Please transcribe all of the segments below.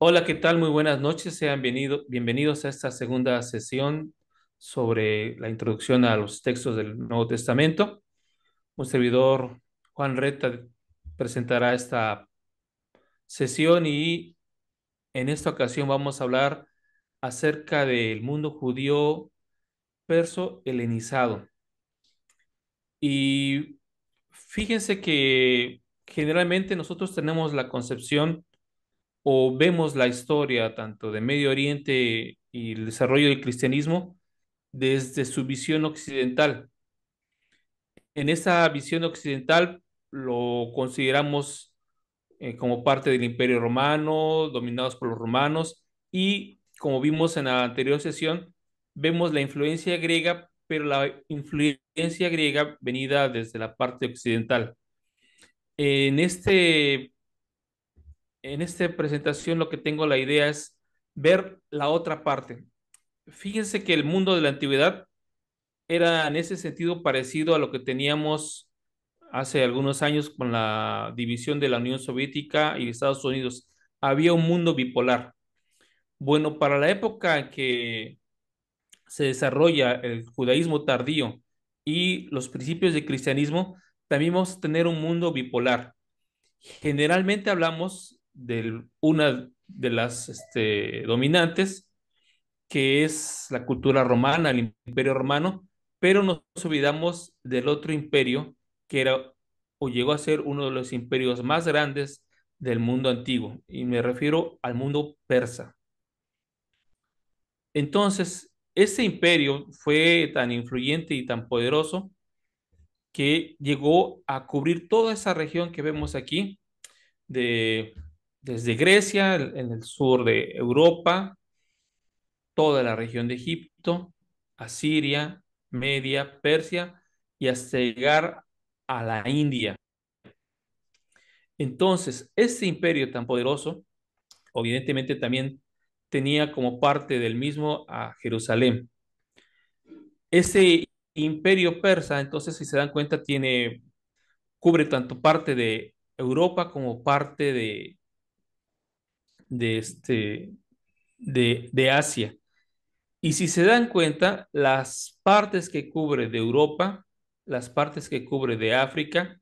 Hola, ¿qué tal? Muy buenas noches. Sean bienvenidos a esta segunda sesión sobre la introducción a los textos del Nuevo Testamento. Un servidor, Juan Reta, presentará esta sesión y en esta ocasión vamos a hablar acerca del mundo judío perso helenizado. Y fíjense que generalmente nosotros tenemos la concepción o vemos la historia tanto de Medio Oriente y el desarrollo del cristianismo desde su visión occidental. En esa visión occidental lo consideramos eh, como parte del Imperio Romano, dominados por los romanos, y como vimos en la anterior sesión, vemos la influencia griega, pero la influencia griega venida desde la parte occidental. En este en esta presentación lo que tengo la idea es ver la otra parte. Fíjense que el mundo de la antigüedad era en ese sentido parecido a lo que teníamos hace algunos años con la división de la Unión Soviética y Estados Unidos. Había un mundo bipolar. Bueno, para la época que se desarrolla el judaísmo tardío y los principios de cristianismo, también vamos a tener un mundo bipolar. Generalmente hablamos de una de las este, dominantes, que es la cultura romana, el imperio romano, pero nos olvidamos del otro imperio que era o llegó a ser uno de los imperios más grandes del mundo antiguo, y me refiero al mundo persa. Entonces, ese imperio fue tan influyente y tan poderoso que llegó a cubrir toda esa región que vemos aquí de desde Grecia, en el sur de Europa, toda la región de Egipto, Asiria, Media, Persia, y hasta llegar a la India. Entonces, este imperio tan poderoso, evidentemente también tenía como parte del mismo a Jerusalén. Ese imperio persa, entonces, si se dan cuenta, tiene, cubre tanto parte de Europa como parte de de, este, de, Asia. Y si se dan cuenta, las partes que cubre de Europa, las partes que cubre de África,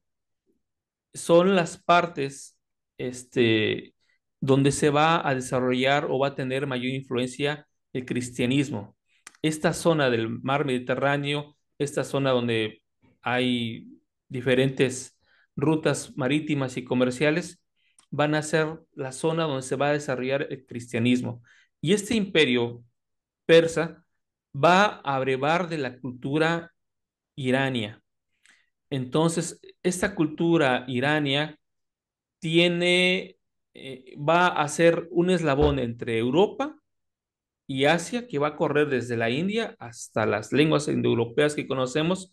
son las partes este, donde se va a desarrollar o va a tener mayor influencia el cristianismo. Esta zona del mar Mediterráneo, esta zona donde hay diferentes rutas marítimas y comerciales, van a ser la zona donde se va a desarrollar el cristianismo. Y este imperio persa va a abrevar de la cultura irania. Entonces, esta cultura irania tiene, eh, va a ser un eslabón entre Europa y Asia que va a correr desde la India hasta las lenguas indoeuropeas que conocemos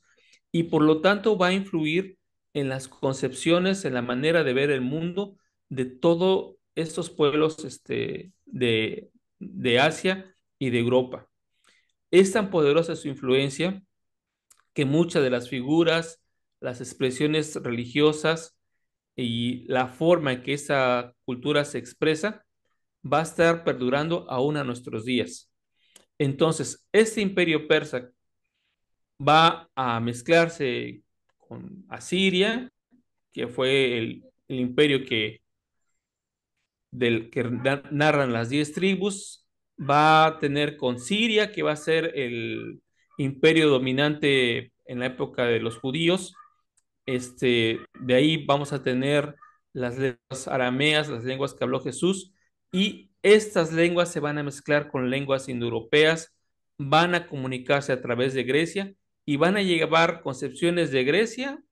y por lo tanto va a influir en las concepciones, en la manera de ver el mundo de todos estos pueblos este, de, Asia y de Europa. Es tan poderosa su influencia que muchas de las figuras, las expresiones religiosas y la forma en que esa cultura se expresa va a estar perdurando aún a nuestros días. Entonces, este imperio persa va a mezclarse con Asiria, que fue el imperio que del que narran las diez tribus, va a tener con Siria, que va a ser el imperio dominante en la época de los judíos. Este, de ahí vamos a tener las lenguas arameas, las lenguas que habló Jesús, y estas lenguas se van a mezclar con lenguas indoeuropeas, van a comunicarse a través de Grecia y van a llevar concepciones de Grecia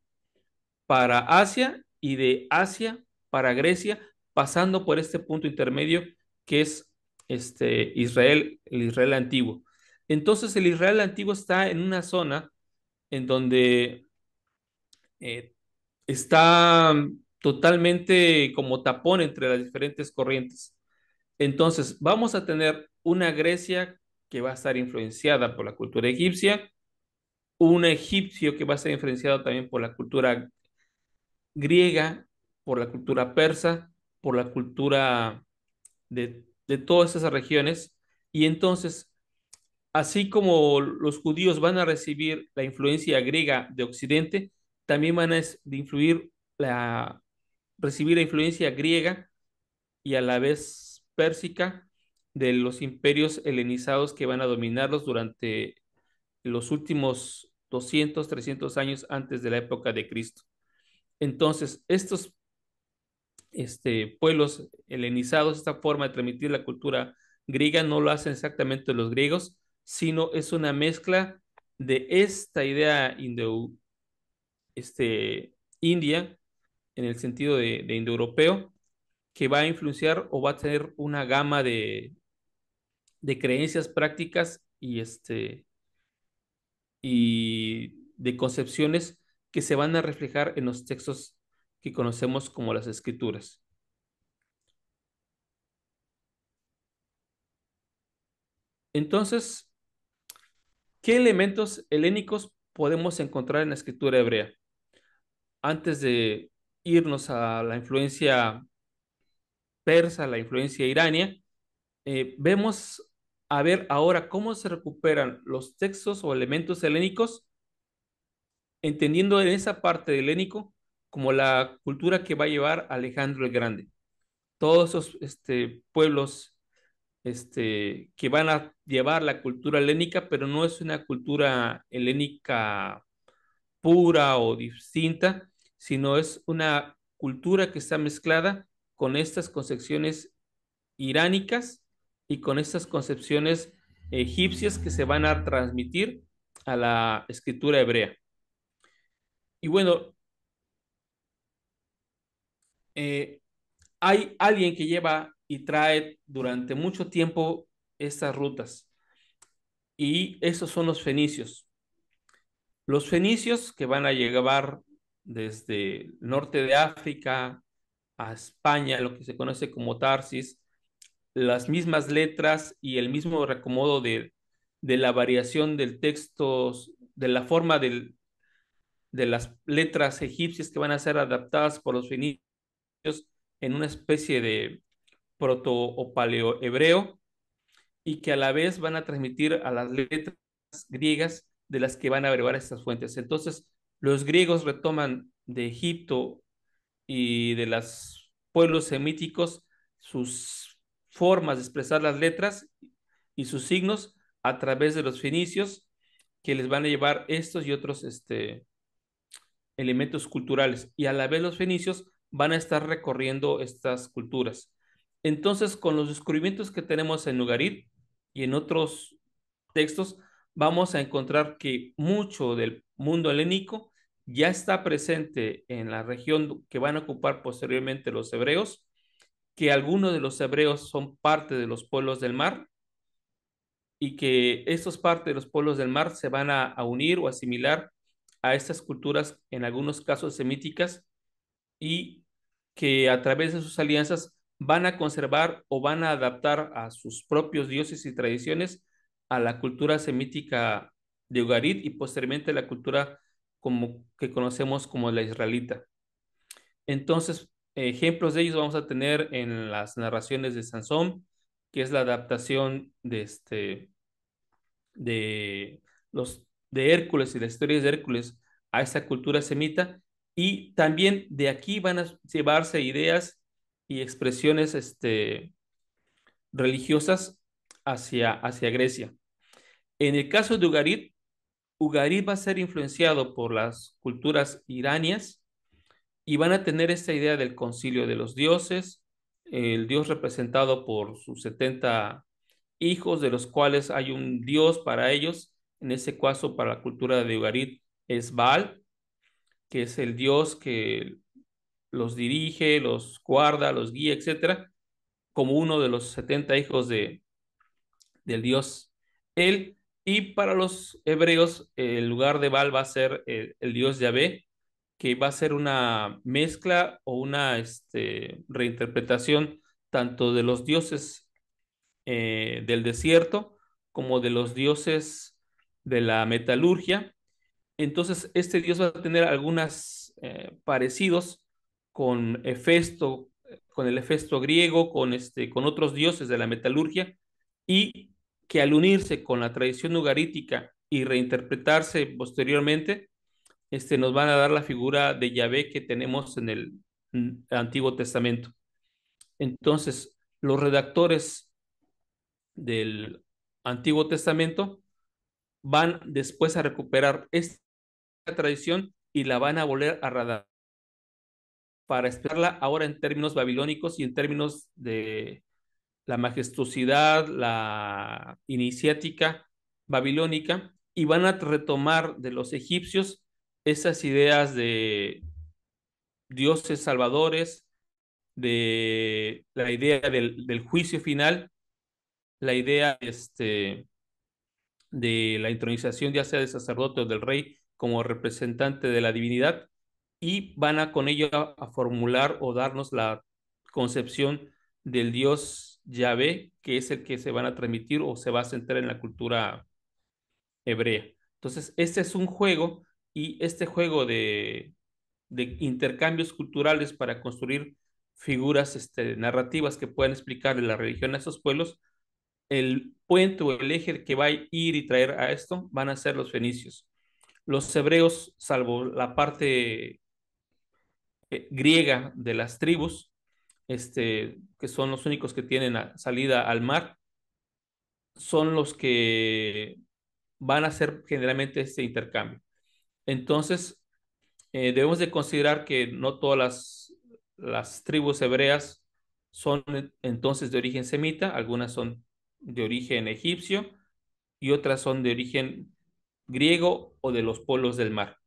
para Asia y de Asia para Grecia pasando por este punto intermedio que es este Israel, el Israel antiguo. Entonces el Israel antiguo está en una zona en donde eh, está totalmente como tapón entre las diferentes corrientes. Entonces vamos a tener una Grecia que va a estar influenciada por la cultura egipcia, un egipcio que va a ser influenciado también por la cultura griega, por la cultura persa, por la cultura de, todas esas regiones. Y entonces, así como los judíos van a recibir la influencia griega de Occidente, también van a influir la, recibir la influencia griega y a la vez persica de los imperios helenizados que van a dominarlos durante los últimos 200, 300 años antes de la época de Cristo. Entonces, estos este, pueblos helenizados, esta forma de transmitir la cultura griega no lo hacen exactamente los griegos, sino es una mezcla de esta idea este, india, en el sentido de, indoeuropeo, que va a influenciar o va a tener una gama de, creencias prácticas y, este, y de concepciones que se van a reflejar en los textos que conocemos como las escrituras. Entonces, ¿qué elementos helénicos podemos encontrar en la escritura hebrea? Antes de irnos a la influencia persa, la influencia irania, eh, vemos a ver ahora cómo se recuperan los textos o elementos helénicos, entendiendo en esa parte del helénico como la cultura que va a llevar Alejandro el Grande. Todos esos este, pueblos este, que van a llevar la cultura helénica, pero no es una cultura helénica pura o distinta, sino es una cultura que está mezclada con estas concepciones iránicas y con estas concepciones egipcias que se van a transmitir a la escritura hebrea. Y bueno, eh, hay alguien que lleva y trae durante mucho tiempo estas rutas. Y esos son los fenicios. Los fenicios que van a llevar desde el norte de África a España, lo que se conoce como Tarsis, las mismas letras y el mismo recomodo de, la variación del texto, de la forma de las letras egipcias que van a ser adaptadas por los fenicios en una especie de proto o paleo hebreo y que a la vez van a transmitir a las letras griegas de las que van a abrevar estas fuentes. Entonces, los griegos retoman de Egipto y de los pueblos semíticos sus formas de expresar las letras y sus signos a través de los fenicios que les van a llevar estos y otros este, elementos culturales. Y a la vez los fenicios van a estar recorriendo estas culturas. Entonces, con los descubrimientos que tenemos en Nugarit y en otros textos, vamos a encontrar que mucho del mundo helénico ya está presente en la región que van a ocupar posteriormente los hebreos, que algunos de los hebreos son parte de los pueblos del mar y que estos partes de los pueblos del mar se van a, a unir o asimilar a estas culturas, en algunos casos semíticas, y que a través de sus alianzas van a conservar o van a adaptar a sus propios dioses y tradiciones a la cultura semítica de Ugarit y posteriormente la cultura como que conocemos como la israelita. Entonces, ejemplos de ellos vamos a tener en las narraciones de Sansón, que es la adaptación de este de los de Hércules y las historias de Hércules a esa cultura semita y también de aquí van a llevarse ideas y expresiones este, religiosas hacia, hacia Grecia. En el caso de Ugarit, Ugarit va a ser influenciado por las culturas iranias y van a tener esta idea del concilio de los dioses, el dios representado por sus 70 hijos, de los cuales hay un dios para ellos, en ese caso para la cultura de Ugarit es Baal, que es el Dios que los dirige, los guarda, los guía, etcétera, como uno de los 70 hijos de, del Dios él. Y para los hebreos, el lugar de Baal va a ser eh, el, Dios Yahvé, que va a ser una mezcla o una este, reinterpretación tanto de los dioses eh, del desierto como de los dioses de la metalurgia entonces, este dios va a tener algunos eh, parecidos con Hefesto, con el Hefesto griego, con, este, con otros dioses de la metalurgia, y que al unirse con la tradición ugarítica y reinterpretarse posteriormente, este, nos van a dar la figura de Yahvé que tenemos en el Antiguo Testamento. Entonces, los redactores del Antiguo Testamento van después a recuperar este tradición y la van a volver a radar para esperarla ahora en términos babilónicos y en términos de la majestuosidad, la iniciática babilónica, y van a retomar de los egipcios esas ideas de dioses salvadores, de la idea del, juicio final, la idea este, de la intronización ya sea del sacerdote o del rey como representante de la divinidad y van a con ello a, formular o darnos la concepción del dios Yahvé, que es el que se van a transmitir o se va a centrar en la cultura hebrea. Entonces, este es un juego y este juego de, intercambios culturales para construir figuras este, narrativas que puedan explicar la religión a esos pueblos, el puente o el eje que va a ir y traer a esto van a ser los fenicios los hebreos, salvo la parte eh, griega de las tribus, este, que son los únicos que tienen salida al mar, son los que van a hacer generalmente este intercambio. Entonces, eh, debemos de considerar que no todas las, las tribus hebreas son eh, entonces de origen semita, algunas son de origen egipcio y otras son de origen griego o de los polos del mar.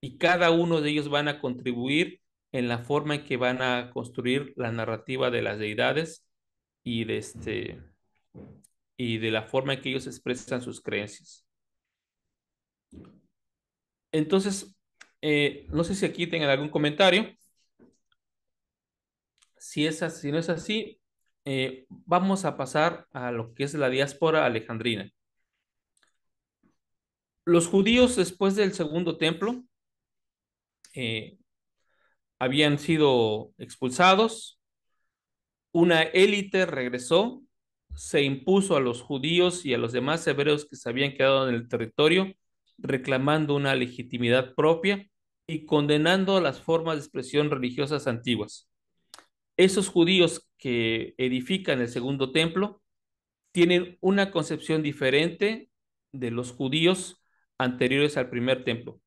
Y cada uno de ellos van a contribuir en la forma en que van a construir la narrativa de las deidades y de, este, y de la forma en que ellos expresan sus creencias. Entonces, eh, no sé si aquí tengan algún comentario. Si, es así, no es así, eh, vamos a pasar a lo que es la diáspora alejandrina los judíos después del segundo templo eh, habían sido expulsados, una élite regresó, se impuso a los judíos y a los demás hebreos que se habían quedado en el territorio, reclamando una legitimidad propia y condenando las formas de expresión religiosas antiguas. Esos judíos que edifican el segundo templo tienen una concepción diferente de los judíos anteriores al primer templo.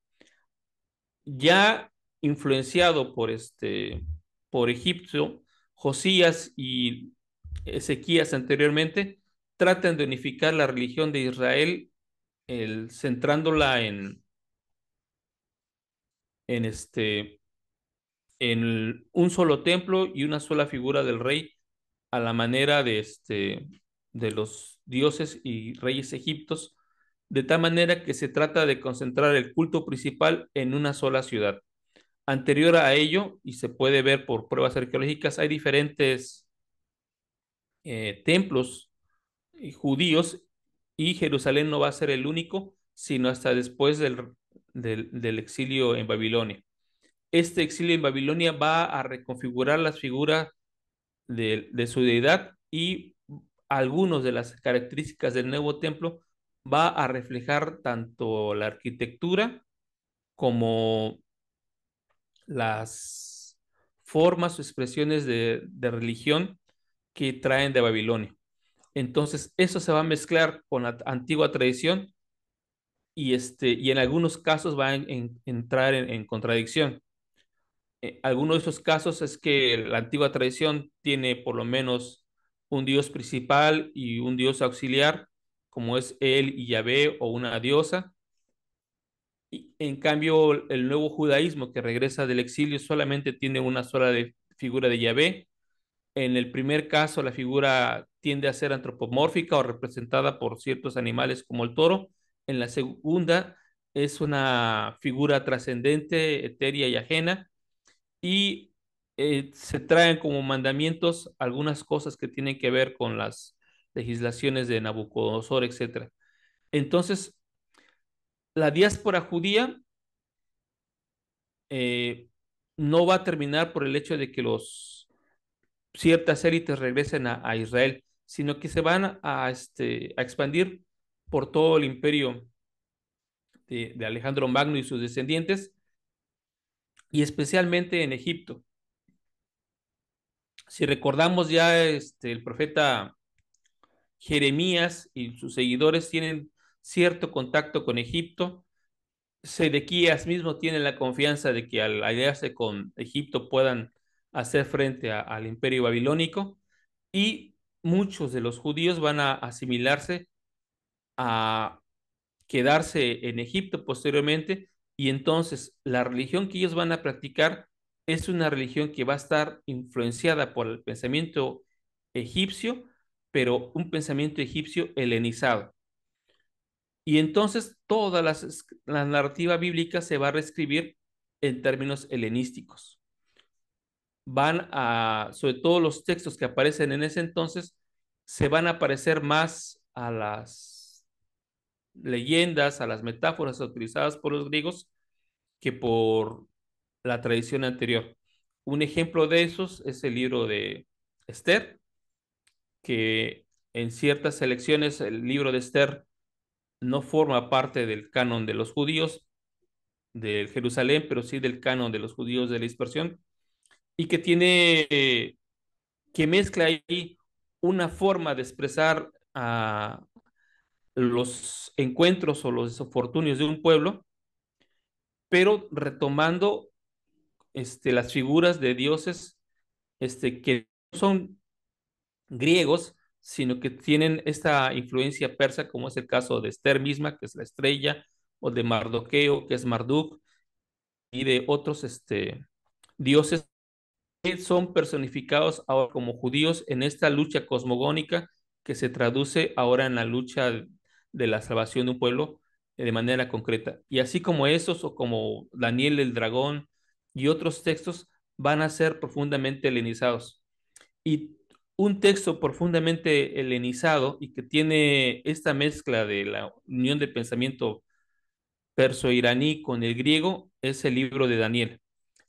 Ya influenciado por, este, por Egipto, Josías y Ezequías anteriormente tratan de unificar la religión de Israel centrándola en, en, este, en un solo templo y una sola figura del rey a la manera de, este, de los dioses y reyes egiptos de tal manera que se trata de concentrar el culto principal en una sola ciudad. Anterior a ello, y se puede ver por pruebas arqueológicas, hay diferentes eh, templos eh, judíos y Jerusalén no va a ser el único, sino hasta después del, exilio en Babilonia. Este exilio en Babilonia va a reconfigurar las figuras de, de su deidad y algunas de las características del nuevo templo va a reflejar tanto la arquitectura como las formas o expresiones de, religión que traen de Babilonia. Entonces, eso se va a mezclar con la antigua tradición y, este, y en algunos casos va a entrar en, contradicción. Eh, algunos de esos casos es que la antigua tradición tiene por lo menos un dios principal y un dios auxiliar como es él y Yahvé o una diosa. Y, en cambio, el nuevo judaísmo que regresa del exilio solamente tiene una sola figura de Yahvé. En el primer caso, la figura tiende a ser antropomórfica o representada por ciertos animales como el toro. En la segunda, es una figura trascendente, etérea y ajena. Y eh, se traen como mandamientos algunas cosas que tienen que ver con las legislaciones de Nabucodonosor, etc. Entonces, la diáspora judía eh, no va a terminar por el hecho de que los ciertas élites regresen a, Israel, sino que se van a, este, a expandir por todo el imperio de, Alejandro Magno y sus descendientes, y especialmente en Egipto. Si recordamos ya este, el profeta Jeremías y sus seguidores tienen cierto contacto con Egipto. Sedequías mismo tiene la confianza de que al aliarse con Egipto puedan hacer frente al imperio babilónico y muchos de los judíos van a asimilarse a quedarse en Egipto posteriormente y entonces la religión que ellos van a practicar es una religión que va a estar influenciada por el pensamiento egipcio pero un pensamiento egipcio helenizado. Y entonces toda la, narrativa bíblica se va a reescribir en términos helenísticos. Van a, sobre todo los textos que aparecen en ese entonces, se van a parecer más a las leyendas, a las metáforas utilizadas por los griegos que por la tradición anterior. Un ejemplo de esos es el libro de Esther, que en ciertas elecciones el libro de Esther no forma parte del canon de los judíos de Jerusalén, pero sí del canon de los judíos de la dispersión, y que tiene, eh, que mezcla ahí una forma de expresar a los encuentros o los desafortunios de un pueblo, pero retomando este, las figuras de dioses este, que son griegos, sino que tienen esta influencia persa, como es el caso de Esther misma, que es la estrella, o de Mardoqueo, que es Marduk, y de otros este, dioses que son personificados ahora como judíos en esta lucha cosmogónica que se traduce ahora en la lucha de la salvación de un pueblo eh, de manera concreta. Y así como esos, o como Daniel el dragón y otros textos, van a ser profundamente helenizados. Y un texto profundamente helenizado y que tiene esta mezcla de la unión de pensamiento perso-iraní con el griego es el libro de Daniel.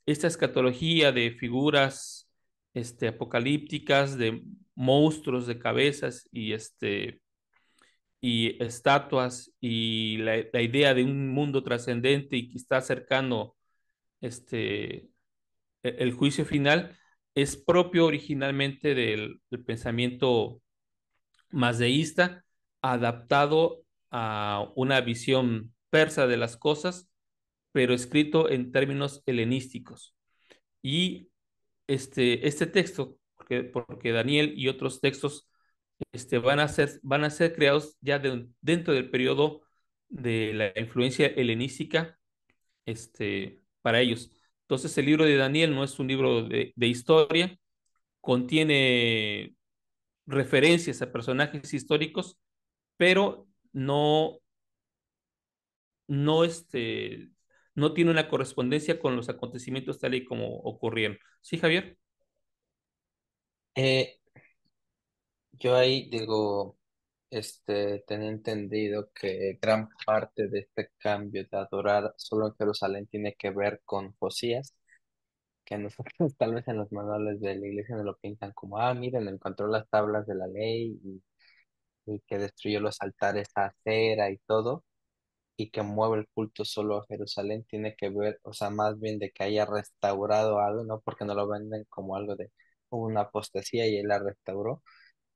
Esta escatología de figuras este, apocalípticas, de monstruos de cabezas y, este, y estatuas y la, idea de un mundo trascendente y que está cercano este, e, el juicio final, es propio originalmente del, pensamiento masdeísta, adaptado a una visión persa de las cosas, pero escrito en términos helenísticos. Y este, este texto, porque, porque Daniel y otros textos este, van, a ser, van a ser creados ya dentro del periodo de la influencia helenística este, para ellos. Entonces el libro de Daniel no es un libro de, historia, contiene referencias a personajes históricos, pero no, no, este, no tiene una correspondencia con los acontecimientos tal y como ocurrieron. ¿Sí, Javier? Eh, yo ahí digo, este, tenía entendido que gran parte de este cambio de adorar solo en Jerusalén tiene que ver con Josías, que nosotros tal vez en los manuales de la iglesia nos lo pintan como, ah, miren, encontró las tablas de la ley y, y que destruyó los altares a acera y todo, y que mueve el culto solo a Jerusalén, tiene que ver, o sea, más bien de que haya restaurado algo, ¿no? Porque no lo venden como algo de una apostasía y él la restauró,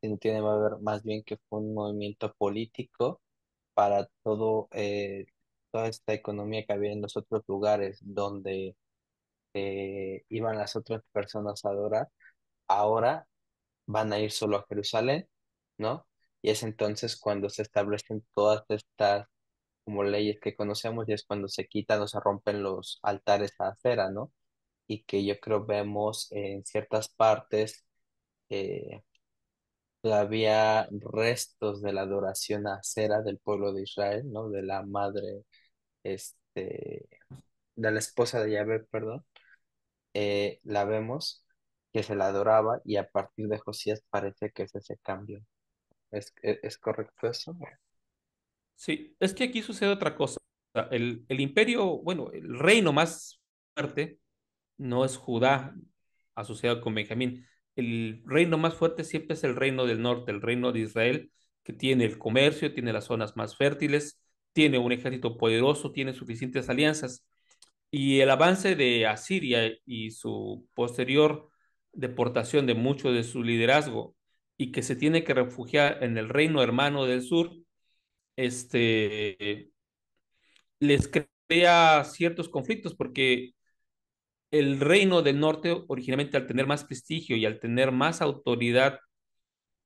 entiende más bien que fue un movimiento político para todo, eh, toda esta economía que había en los otros lugares donde eh, iban las otras personas a adorar, ahora van a ir solo a Jerusalén, ¿no? Y es entonces cuando se establecen todas estas como leyes que conocemos y es cuando se quitan o se rompen los altares a acera, ¿no? Y que yo creo vemos en ciertas partes eh, todavía restos de la adoración a del pueblo de Israel, ¿no? De la madre, este, de la esposa de Yahvé, perdón, eh, la vemos que se la adoraba y a partir de Josías parece que es ese cambio. ¿Es, e-, es, correcto eso? Sí, es que aquí sucede otra cosa. El, el imperio, bueno, el reino más fuerte no es Judá asociado con Benjamín, el reino más fuerte siempre es el reino del norte, el reino de Israel, que tiene el comercio, tiene las zonas más fértiles, tiene un ejército poderoso, tiene suficientes alianzas. Y el avance de Asiria y su posterior deportación de mucho de su liderazgo y que se tiene que refugiar en el reino hermano del sur, este, les crea ciertos conflictos porque el reino del norte originalmente al tener más prestigio y al tener más autoridad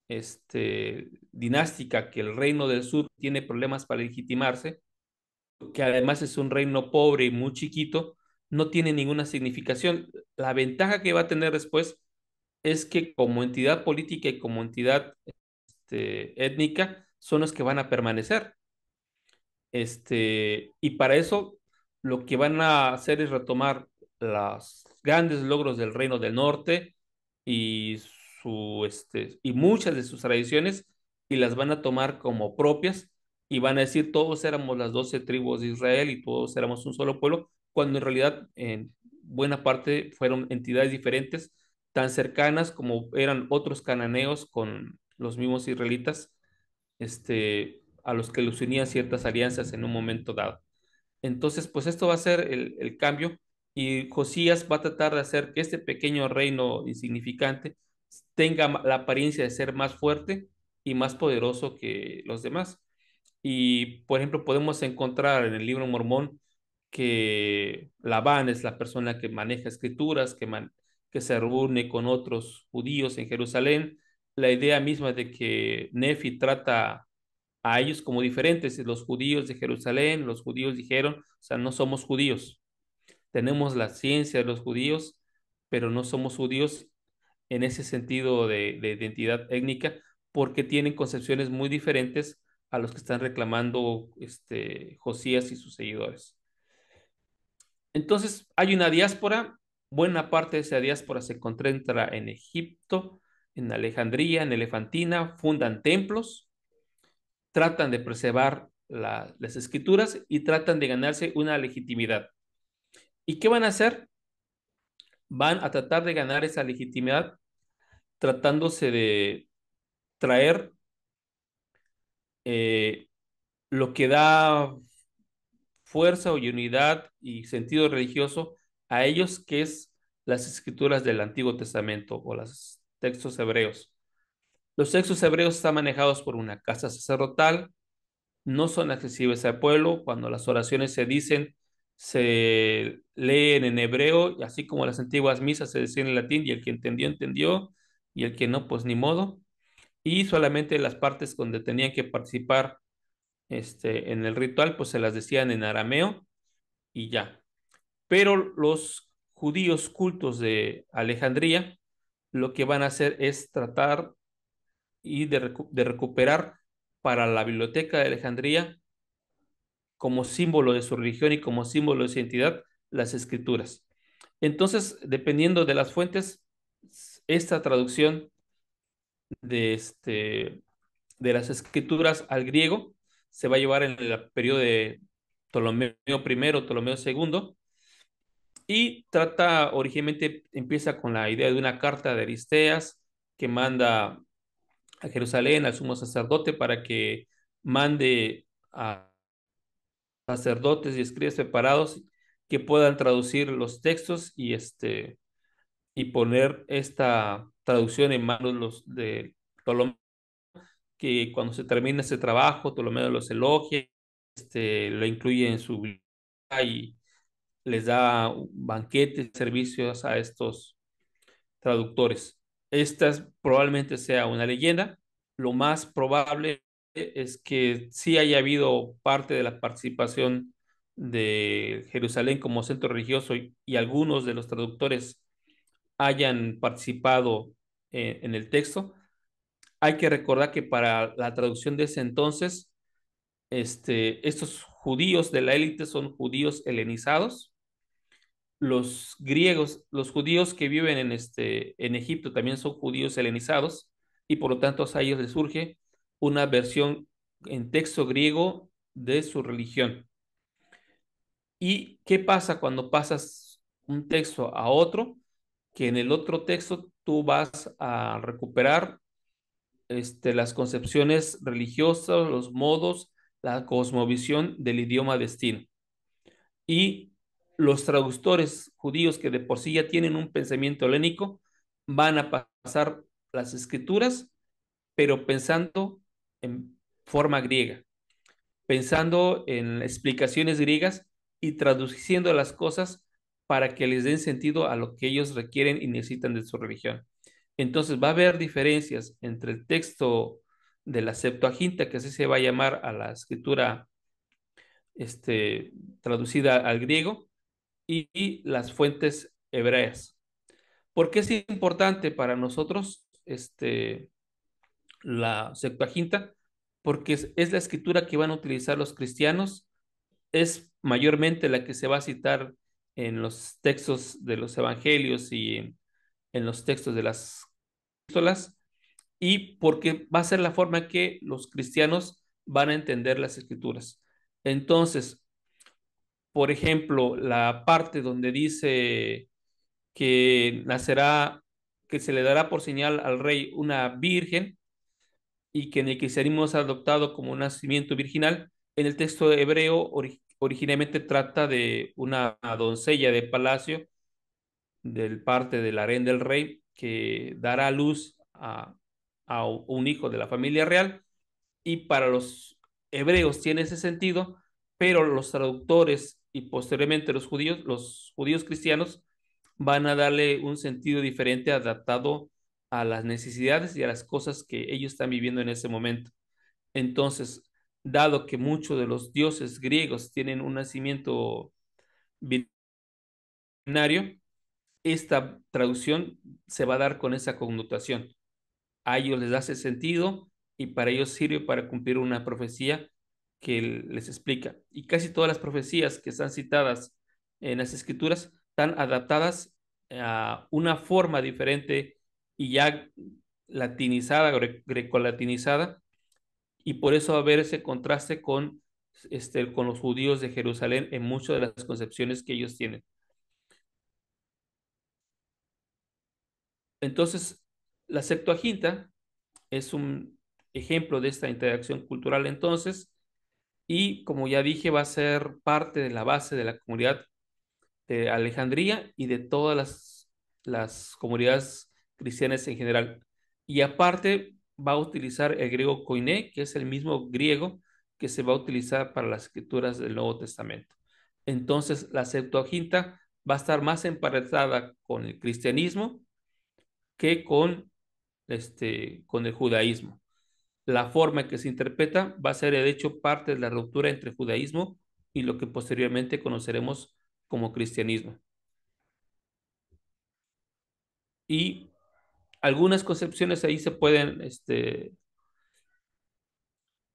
este, dinástica que el reino del sur tiene problemas para legitimarse, que además es un reino pobre y muy chiquito, no tiene ninguna significación. La ventaja que va a tener después es que como entidad política y como entidad este, étnica son los que van a permanecer. Este, y para eso lo que van a hacer es retomar los grandes logros del Reino del Norte y, su, este, y muchas de sus tradiciones y las van a tomar como propias y van a decir todos éramos las doce tribus de Israel y todos éramos un solo pueblo, cuando en realidad en buena parte fueron entidades diferentes, tan cercanas como eran otros cananeos con los mismos israelitas, este, a los que los unían ciertas alianzas en un momento dado. Entonces, pues esto va a ser el, el cambio y Josías va a tratar de hacer que este pequeño reino insignificante tenga la apariencia de ser más fuerte y más poderoso que los demás. Y, por ejemplo, podemos encontrar en el libro mormón que Labán es la persona que maneja escrituras, que, se reúne con otros judíos en Jerusalén. La idea misma de que Nefi trata a ellos como diferentes, los judíos de Jerusalén, los judíos dijeron, o sea, no somos judíos, tenemos la ciencia de los judíos, pero no somos judíos en ese sentido de, identidad étnica, porque tienen concepciones muy diferentes a los que están reclamando este, Josías y sus seguidores. Entonces, hay una diáspora, buena parte de esa diáspora se concentra en Egipto, en Alejandría, en Elefantina, fundan templos, tratan de preservar las escrituras y tratan de ganarse una legitimidad. ¿Y qué van a hacer? Van a tratar de ganar esa legitimidad tratándose de traer eh, lo que da fuerza o unidad y sentido religioso a ellos, que es las escrituras del Antiguo Testamento o los textos hebreos. Los textos hebreos están manejados por una casa sacerdotal, no son accesibles al pueblo. Cuando las oraciones se dicen se leen en hebreo, y así como las antiguas misas se decían en latín, y el que entendió, entendió, y el que no, pues ni modo. Y solamente las partes donde tenían que participar este, en el ritual, pues se las decían en arameo y ya. Pero los judíos cultos de Alejandría lo que van a hacer es tratar y de, de recuperar para la biblioteca de Alejandría como símbolo de su religión y como símbolo de su identidad las escrituras. Entonces, dependiendo de las fuentes, esta traducción de, este, de las escrituras al griego se va a llevar en el periodo de Ptolomeo I, Ptolomeo II, y trata originalmente, empieza con la idea de una carta de Aristeas que manda a Jerusalén al sumo sacerdote para que mande a, sacerdotes y escribas separados, que puedan traducir los textos y, este, y poner esta traducción en manos los de Ptolomeo, que cuando se termina ese trabajo, Ptolomeo los elogia, este, lo incluye en su vida y les da banquetes, servicios a estos traductores. Esta probablemente sea una leyenda. Lo más probable eh, es que sí haya habido parte de la participación de Jerusalén como centro religioso y, algunos de los traductores hayan participado eh, en el texto. Hay que recordar que para la traducción de ese entonces, este, estos judíos de la élite son judíos helenizados. Los griegos, los judíos que viven en, este, en Egipto también son judíos helenizados y por lo tanto a ellos les surge una versión en texto griego de su religión. ¿Y qué pasa cuando pasas un texto a otro? Que en el otro texto tú vas a recuperar este, las concepciones religiosas, los modos, la cosmovisión del idioma destino. Y los traductores judíos que de por sí ya tienen un pensamiento helénico van a pasar las escrituras, pero pensando en forma griega, pensando en explicaciones griegas y traduciendo las cosas para que les den sentido a lo que ellos requieren y necesitan de su religión. Entonces va a haber diferencias entre el texto de la Septuaginta, que así se va a llamar a la escritura este, traducida al griego, y, y las fuentes hebreas. ¿Por qué es importante para nosotros este, la Septuaginta, porque es, la escritura que van a utilizar los cristianos, es mayormente la que se va a citar en los textos de los evangelios y en, los textos de las epístolas, y porque va a ser la forma que los cristianos van a entender las escrituras. Entonces, por ejemplo, la parte donde dice que nacerá, que se le dará por señal al rey una virgen, y que en el cristianismo es adoptado como un nacimiento virginal, en el texto hebreo originalmente trata de una doncella de palacio, del parte del harén del rey, que dará luz a, a un hijo de la familia real, y para los hebreos tiene ese sentido, pero los traductores y posteriormente los judíos, los judíos cristianos, van a darle un sentido diferente adaptado a las necesidades y a las cosas que ellos están viviendo en ese momento. Entonces, dado que muchos de los dioses griegos tienen un nacimiento binario, esta traducción se va a dar con esa connotación. A ellos les hace sentido y para ellos sirve para cumplir una profecía que les explica. Y casi todas las profecías que están citadas en las escrituras están adaptadas a una forma diferente y ya latinizada, grecolatinizada, y por eso va a haber ese contraste con, este, con los judíos de Jerusalén en muchas de las concepciones que ellos tienen. Entonces, la Septuaginta es un ejemplo de esta interacción cultural entonces, y como ya dije, va a ser parte de la base de la comunidad de Alejandría y de todas las, las comunidades cristianes en general. Y aparte va a utilizar el griego koiné, que es el mismo griego que se va a utilizar para las escrituras del Nuevo Testamento. Entonces, la Septuaginta va a estar más emparentada con el cristianismo que con, este, con el judaísmo. La forma en que se interpreta va a ser, de hecho, parte de la ruptura entre judaísmo y lo que posteriormente conoceremos como cristianismo. Y algunas concepciones ahí se pueden este,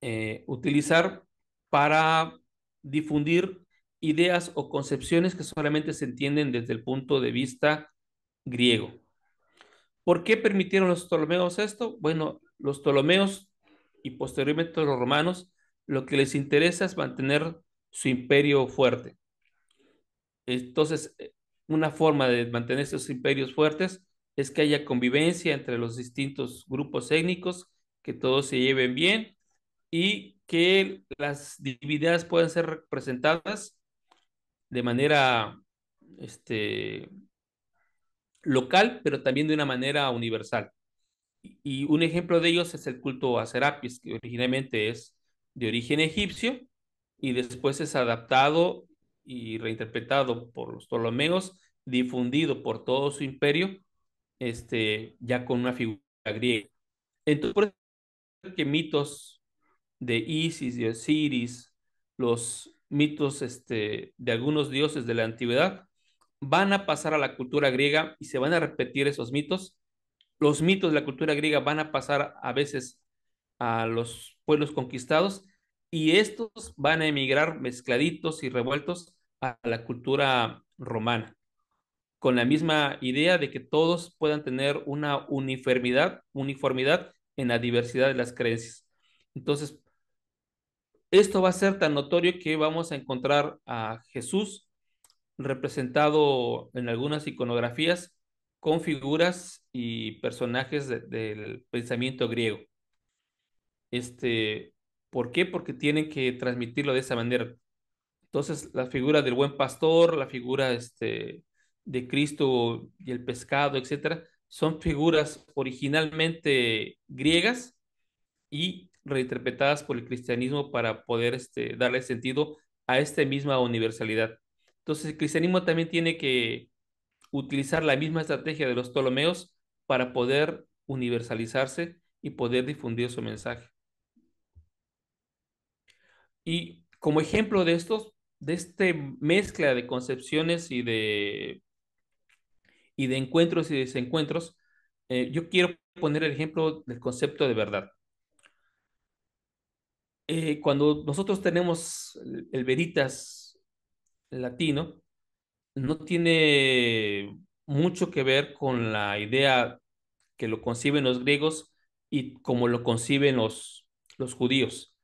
eh, utilizar para difundir ideas o concepciones que solamente se entienden desde el punto de vista griego. ¿Por qué permitieron los Ptolomeos esto? Bueno, los Ptolomeos y posteriormente los romanos lo que les interesa es mantener su imperio fuerte. Entonces, eh, una forma de mantener esos imperios fuertes es que haya convivencia entre los distintos grupos étnicos, que todos se lleven bien y que las divinidades puedan ser representadas de manera este, local, pero también de una manera universal. Y un ejemplo de ellos es el culto a Serapis, que originalmente es de origen egipcio y después es adaptado y reinterpretado por los Ptolomeos, difundido por todo su imperio este, ya con una figura griega. Entonces, por eso que mitos de Isis, de Osiris, los mitos este, de algunos dioses de la antigüedad, van a pasar a la cultura griega y se van a repetir esos mitos. Los mitos de la cultura griega van a pasar a veces a los pueblos conquistados y estos van a emigrar mezcladitos y revueltos a la cultura romana con la misma idea de que todos puedan tener una uniformidad, uniformidad en la diversidad de las creencias. Entonces, esto va a ser tan notorio que vamos a encontrar a Jesús representado en algunas iconografías con figuras y personajes del pensamiento griego. Este, ¿Por qué? Porque tienen que transmitirlo de esa manera. Entonces, la figura del buen pastor, la figura este, de Cristo y el pescado, etcétera, son figuras originalmente griegas y reinterpretadas por el cristianismo para poder este, darle sentido a esta misma universalidad. Entonces, el cristianismo también tiene que utilizar la misma estrategia de los Ptolomeos para poder universalizarse y poder difundir su mensaje. Y como ejemplo de estos, de esta mezcla de concepciones y de y de encuentros y desencuentros, eh, yo quiero poner el ejemplo del concepto de verdad. Eh, cuando nosotros tenemos el veritas latino, no tiene mucho que ver con la idea que lo conciben los griegos y como lo conciben los, los judíos.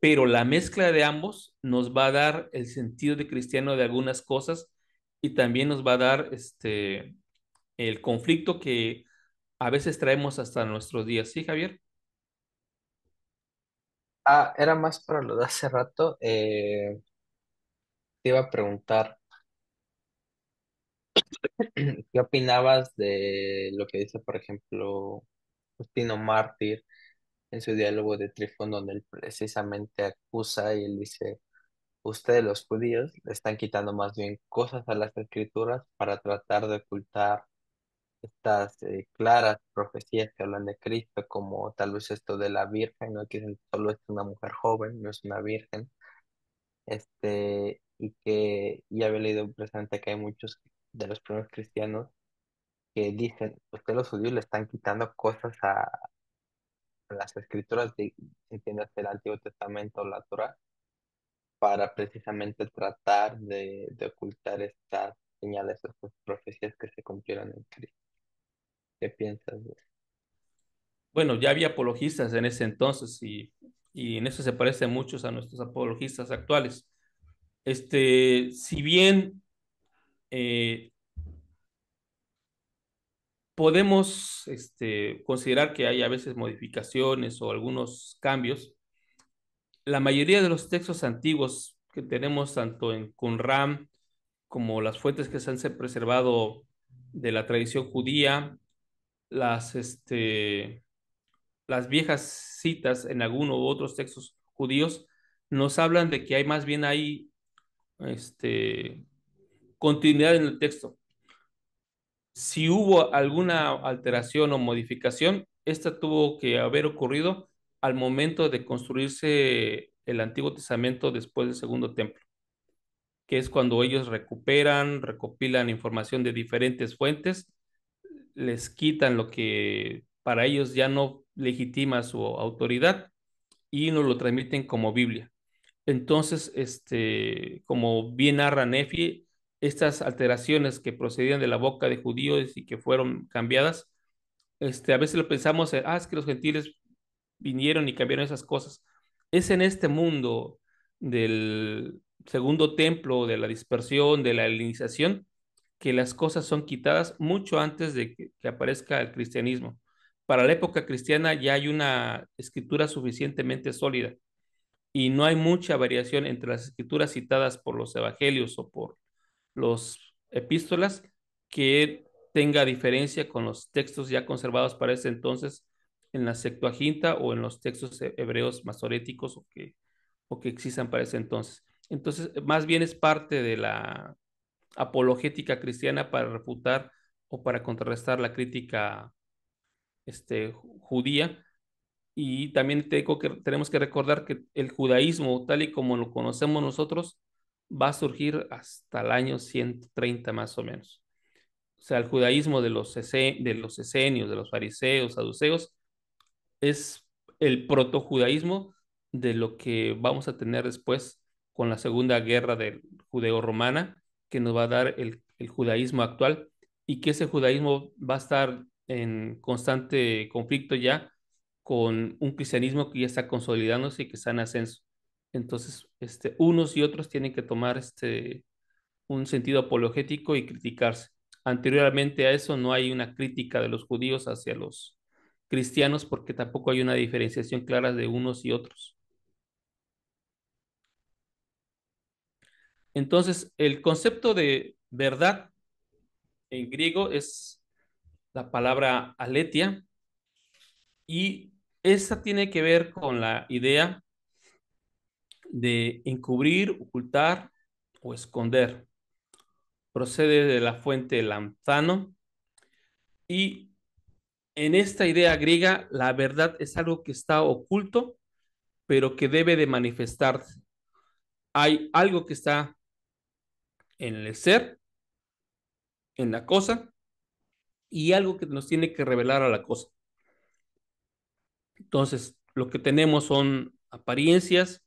Pero la mezcla de ambos nos va a dar el sentido de cristiano de algunas cosas y también nos va a dar este, el conflicto que a veces traemos hasta nuestros días. ¿Sí, Javier? Ah, era más para lo de hace rato. Eh, te iba a preguntar, ¿qué opinabas de lo que dice, por ejemplo, Justino Mártir en su diálogo de Trifón, donde él precisamente acusa y él dice Ustedes los judíos le están quitando más bien cosas a las escrituras para tratar de ocultar estas eh, claras profecías que hablan de Cristo, como tal vez esto de la Virgen, ¿no? que solo es una mujer joven, no es una Virgen, este, y que ya había leído presente que hay muchos de los primeros cristianos que dicen, ustedes los judíos le están quitando cosas a, las escrituras, de, entiendes, el Antiguo Testamento o la Torah, para precisamente tratar de, ocultar estas señales, estas profecías que se cumplieron en Cristo. ¿Qué piensas de eso? Bueno, ya había apologistas en ese entonces y, y en eso se parecen muchos a nuestros apologistas actuales. Este, si bien eh, podemos este, considerar que hay a veces modificaciones o algunos cambios, la mayoría de los textos antiguos que tenemos, tanto en Qumran como las fuentes que se han preservado de la tradición judía, las, este, las viejas citas en alguno u otros textos judíos, nos hablan de que hay más bien ahí este, continuidad en el texto. Si hubo alguna alteración o modificación, esta tuvo que haber ocurrido al momento de construirse el Antiguo Testamento después del Segundo Templo, que es cuando ellos recuperan, recopilan información de diferentes fuentes, les quitan lo que para ellos ya no legitima su autoridad y nos lo transmiten como Biblia. Entonces, este, como bien narra Nefi, estas alteraciones que procedían de la boca de judíos y que fueron cambiadas, este, a veces lo pensamos, eh, ah, es que los gentiles vinieron y cambiaron esas cosas. Es en este mundo del segundo templo, de la dispersión, de la helinización que las cosas son quitadas mucho antes de que, que aparezca el cristianismo. Para la época cristiana ya hay una escritura suficientemente sólida y no hay mucha variación entre las escrituras citadas por los evangelios o por los epístolas que tenga diferencia con los textos ya conservados para ese entonces en la Septuaginta o en los textos hebreos masoréticos o que, o que existan para ese entonces. Entonces, más bien es parte de la apologética cristiana para refutar o para contrarrestar la crítica este, judía. Y también tengo que, tenemos que recordar que el judaísmo, tal y como lo conocemos nosotros, va a surgir hasta el año 130 más o menos. O sea, el judaísmo de los, ese, de los esenios, de los fariseos, saduceos, es el protojudaísmo de lo que vamos a tener después con la segunda guerra del judeo-romana, que nos va a dar el, el, judaísmo actual y que ese judaísmo va a estar en constante conflicto ya con un cristianismo que ya está consolidándose y que está en ascenso. Entonces, este, unos y otros tienen que tomar este, un sentido apologético y criticarse. Anteriormente a eso no hay una crítica de los judíos hacia los cristianos porque tampoco hay una diferenciación clara de unos y otros. Entonces, el concepto de verdad en griego es la palabra aletia y esa tiene que ver con la idea de encubrir, ocultar o esconder. Procede de la fuente lanzano y en esta idea griega, la verdad es algo que está oculto, pero que debe de manifestarse. Hay algo que está en el ser, en la cosa, y algo que nos tiene que revelar a la cosa. Entonces, lo que tenemos son apariencias,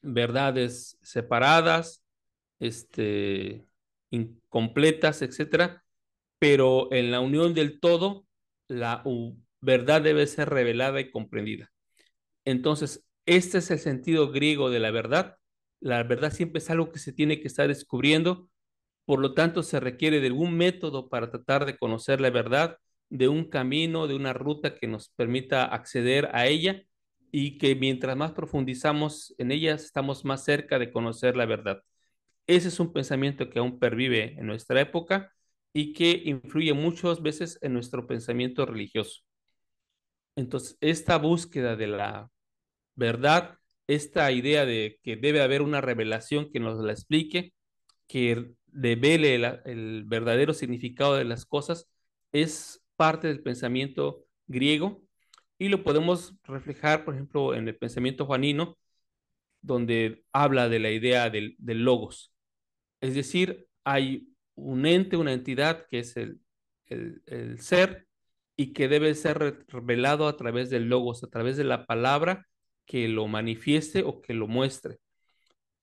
verdades separadas, este, incompletas, etcétera, pero en la unión del todo, la verdad debe ser revelada y comprendida. Entonces, este es el sentido griego de la verdad. La verdad siempre es algo que se tiene que estar descubriendo, por lo tanto, se requiere de algún método para tratar de conocer la verdad, de un camino, de una ruta que nos permita acceder a ella y que mientras más profundizamos en ella, estamos más cerca de conocer la verdad. Ese es un pensamiento que aún pervive en nuestra época y que influye muchas veces en nuestro pensamiento religioso. Entonces, esta búsqueda de la verdad, esta idea de que debe haber una revelación que nos la explique, que revele el, verdadero significado de las cosas, es parte del pensamiento griego y lo podemos reflejar, por ejemplo, en el pensamiento juanino, donde habla de la idea del logos. Es decir, hay un ente, una entidad que es el, el, ser y que debe ser revelado a través del logos, a través de la palabra que lo manifieste o que lo muestre.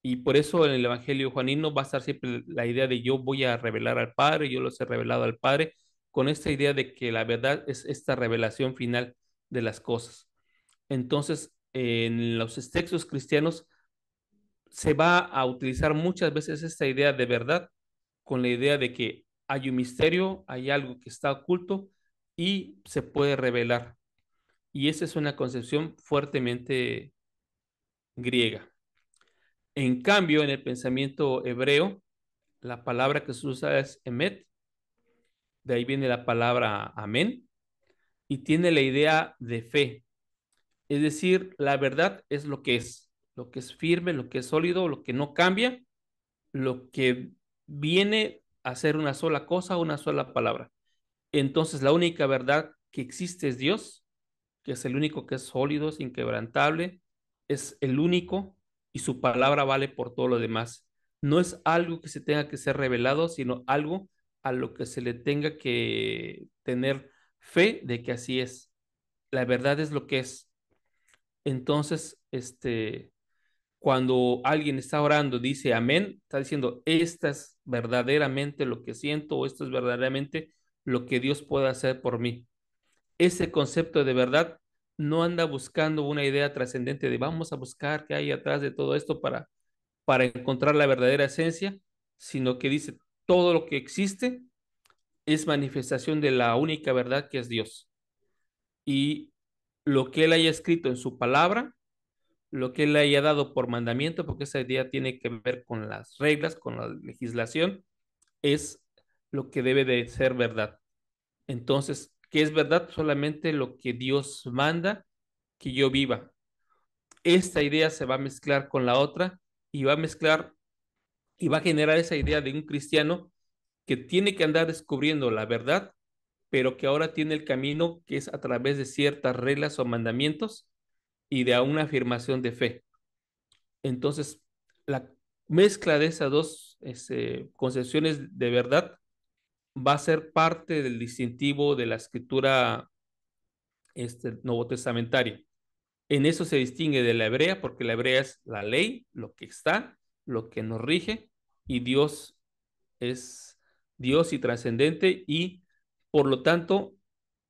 Y por eso en el Evangelio Juanino va a estar siempre la idea de yo voy a revelar al Padre, yo los he revelado al Padre, con esta idea de que la verdad es esta revelación final de las cosas. Entonces, en los textos cristianos se va a utilizar muchas veces esta idea de verdad con la idea de que hay un misterio, hay algo que está oculto y se puede revelar. Y esa es una concepción fuertemente griega. En cambio, en el pensamiento hebreo, la palabra que se usa es emet, de ahí viene la palabra amén, y tiene la idea de fe. Es decir, la verdad es lo que es, lo que es firme, lo que es sólido, lo que no cambia, lo que viene a ser una sola cosa, una sola palabra. Entonces la única verdad que existe es Dios, que es el único que es sólido, es inquebrantable, es el único y su palabra vale por todo lo demás. No es algo que se tenga que ser revelado, sino algo a lo que se le tenga que tener fe de que así es. La verdad es lo que es. Entonces, este, cuando alguien está orando, dice amén, está diciendo, esta es verdaderamente lo que siento o esto es verdaderamente lo que Dios puede hacer por mí. Ese concepto de verdad no anda buscando una idea trascendente de vamos a buscar qué hay atrás de todo esto para, para encontrar la verdadera esencia, sino que dice, todo lo que existe es manifestación de la única verdad que es Dios. Y lo que Él haya escrito en su palabra lo que él haya dado por mandamiento, porque esa idea tiene que ver con las reglas, con la legislación, es lo que debe de ser verdad. Entonces, ¿qué es verdad? Solamente lo que Dios manda que yo viva. Esta idea se va a mezclar con la otra y va a mezclar y va a generar esa idea de un cristiano que tiene que andar descubriendo la verdad, pero que ahora tiene el camino que es a través de ciertas reglas o mandamientos y de una afirmación de fe. Entonces, la mezcla de esas dos este, concepciones de verdad va a ser parte del distintivo de la escritura este, novotestamentaria. En eso se distingue de la hebrea, porque la hebrea es la ley, lo que está, lo que nos rige, y Dios es Dios y trascendente, y por lo tanto,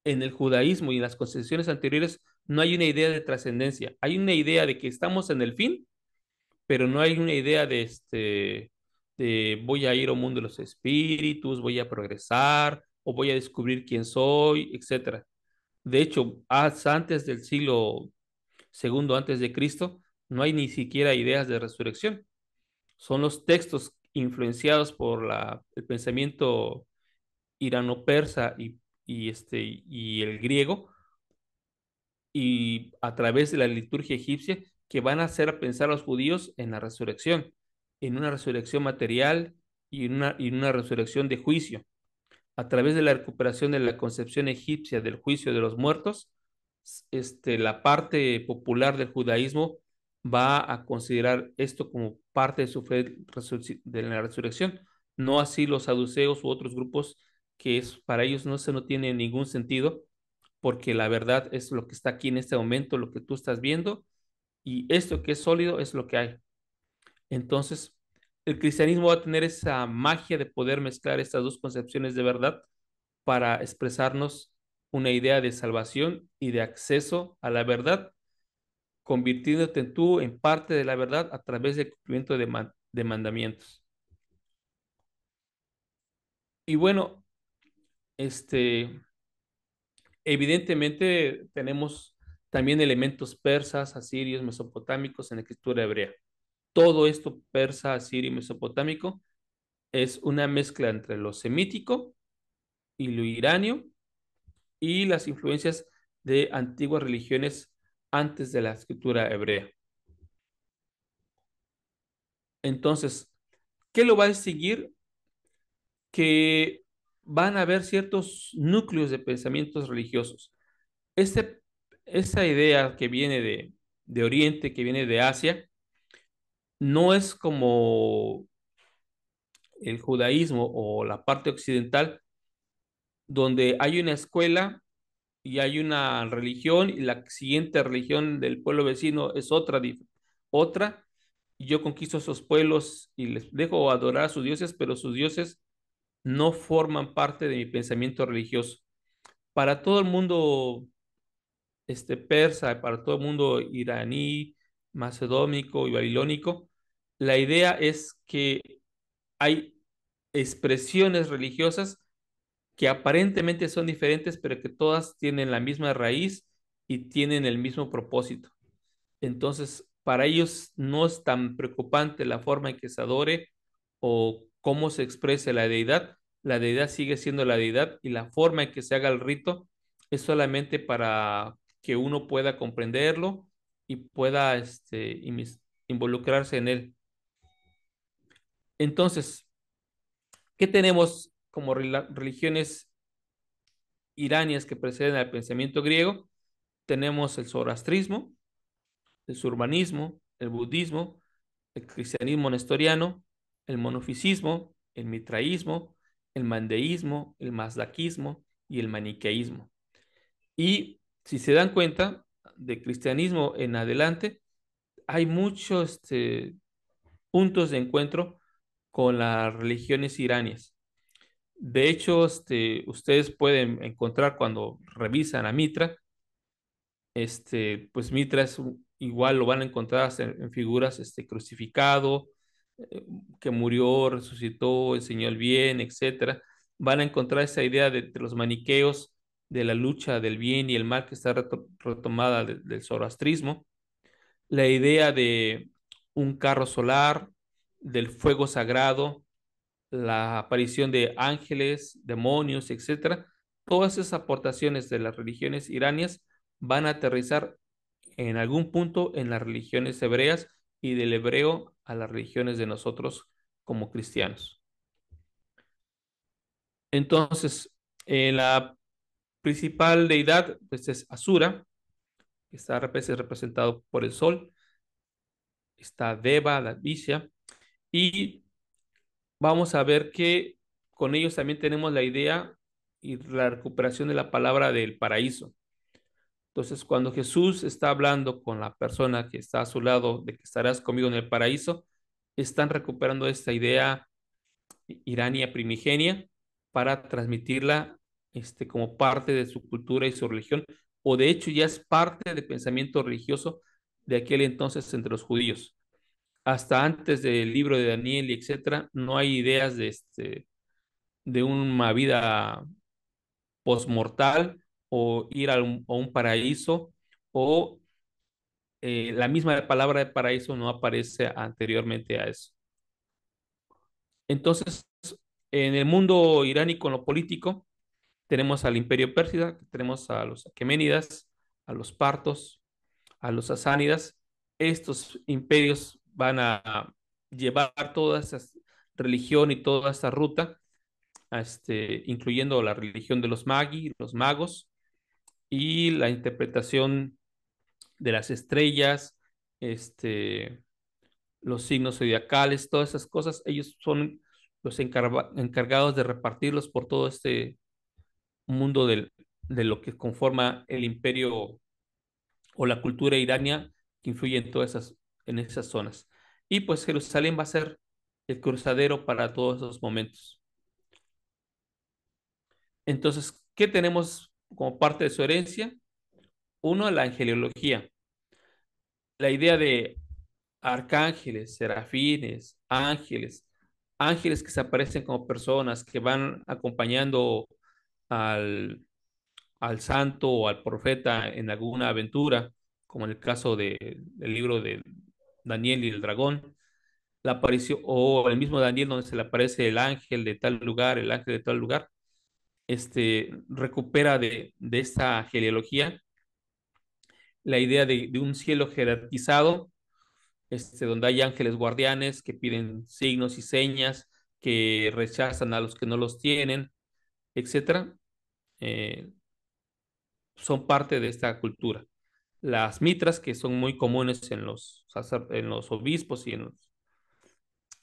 en el judaísmo y en las concepciones anteriores, no hay una idea de trascendencia. Hay una idea de que estamos en el fin, pero no hay una idea de este de voy a ir al mundo de los espíritus, voy a progresar o voy a descubrir quién soy, etcétera. De hecho, antes del siglo segundo antes de Cristo, no hay ni siquiera ideas de resurrección. Son los textos influenciados por el pensamiento irano-persa y, y, este, y el griego y a través de la liturgia egipcia que van a hacer pensar a los judíos en la resurrección, en una resurrección material y en una, y una resurrección de juicio. A través de la recuperación de la concepción egipcia del juicio de los muertos, este, la parte popular del judaísmo va a considerar esto como parte de su fe de la resurrección, no así los saduceos u otros grupos que para ellos no se no tiene ningún sentido porque la verdad es lo que está aquí en este momento, lo que tú estás viendo, y esto que es sólido es lo que hay. Entonces, el cristianismo va a tener esa magia de poder mezclar estas dos concepciones de verdad para expresarnos una idea de salvación y de acceso a la verdad, convirtiéndote tú en parte de la verdad a través del cumplimiento de mandamientos. Y bueno, este, Evidentemente tenemos también elementos persas, asirios, mesopotámicos en la escritura hebrea. Todo esto persa, asirio y mesopotámico es una mezcla entre lo semítico y lo iranio y las influencias de antiguas religiones antes de la escritura hebrea. Entonces, ¿qué lo va a seguir? Que van a haber ciertos núcleos de pensamientos religiosos. Este, esa idea que viene de, Oriente, que viene de Asia, no es como el judaísmo o la parte occidental, donde hay una escuela y hay una religión y la siguiente religión del pueblo vecino es otra, otra, yo conquisto esos pueblos y les dejo adorar a sus dioses, pero sus dioses no forman parte de mi pensamiento religioso. Para todo el mundo este, persa, para todo el mundo iraní, macedónico y babilónico, la idea es que hay expresiones religiosas que aparentemente son diferentes, pero que todas tienen la misma raíz y tienen el mismo propósito. Entonces, para ellos no es tan preocupante la forma en que se adore o cómo se exprese la deidad, la deidad sigue siendo la deidad y la forma en que se haga el rito es solamente para que uno pueda comprenderlo y pueda este, involucrarse en él. Entonces, ¿qué tenemos como religiones iranias que preceden al pensamiento griego? Tenemos el zoroastrismo, el urbanismo el budismo, el cristianismo nestoriano, el monofisismo, el mitraísmo, el mandeísmo, el mazdaquismo y el maniqueísmo. Y si se dan cuenta, de cristianismo en adelante, hay muchos este, puntos de encuentro con las religiones iranias. De hecho, este, ustedes pueden encontrar cuando revisan a Mitra, este, pues Mitra es igual lo van a encontrar en, figuras este, crucificado, eh, que murió, resucitó, enseñó el bien, etcétera, van a encontrar esa idea de, los maniqueos, de la lucha del bien y el mal que está retomada del zoroastrismo, la idea de un carro solar, del fuego sagrado, la aparición de ángeles, demonios, etcétera, todas esas aportaciones de las religiones iranias van a aterrizar en algún punto en las religiones hebreas y del hebreo a las religiones de nosotros como cristianos. Entonces, eh, la principal deidad pues, es Asura, que está representado por el sol. Está Deva, la Vicia. Y vamos a ver que con ellos también tenemos la idea y la recuperación de la palabra del paraíso. Entonces, cuando Jesús está hablando con la persona que está a su lado de que estarás conmigo en el paraíso, están recuperando esta idea irania primigenia para transmitirla este, como parte de su cultura y su religión, o de hecho ya es parte del pensamiento religioso de aquel entonces entre los judíos. Hasta antes del libro de Daniel y etcétera, no hay ideas de, este, de una vida postmortal, o ir a un, paraíso o eh, la misma palabra de paraíso no aparece anteriormente a eso. Entonces, en el mundo iránico, en lo político, tenemos al imperio pérsida, tenemos a los aqueménidas, a los partos, a los asánidas Estos imperios van a llevar toda esa religión y toda esta ruta, este, incluyendo la religión de los magi, los magos, y la interpretación de las estrellas, este, los signos zodiacales, todas esas cosas, ellos son los encargados de repartirlos por todo este mundo de lo que conforma el imperio o la cultura irania que influye en todas esas, en esas zonas. Y pues Jerusalén va a ser el cruzadero para todos esos momentos. Entonces, ¿qué tenemos como parte de su herencia. Uno, la angeliología. La idea de arcángeles, serafines, ángeles, ángeles que se aparecen como personas, que van acompañando al, santo o al profeta en alguna aventura, como en el caso del libro de Daniel y el dragón. La aparición, o el mismo Daniel donde se le aparece el ángel de tal lugar, el ángel de tal lugar este, recupera de, de esta genealogía la idea de, de, un cielo jerarquizado, este, donde hay ángeles guardianes que piden signos y señas, que rechazan a los que no los tienen, etcétera, eh, son parte de esta cultura. Las mitras, que son muy comunes en los, en los obispos y en los,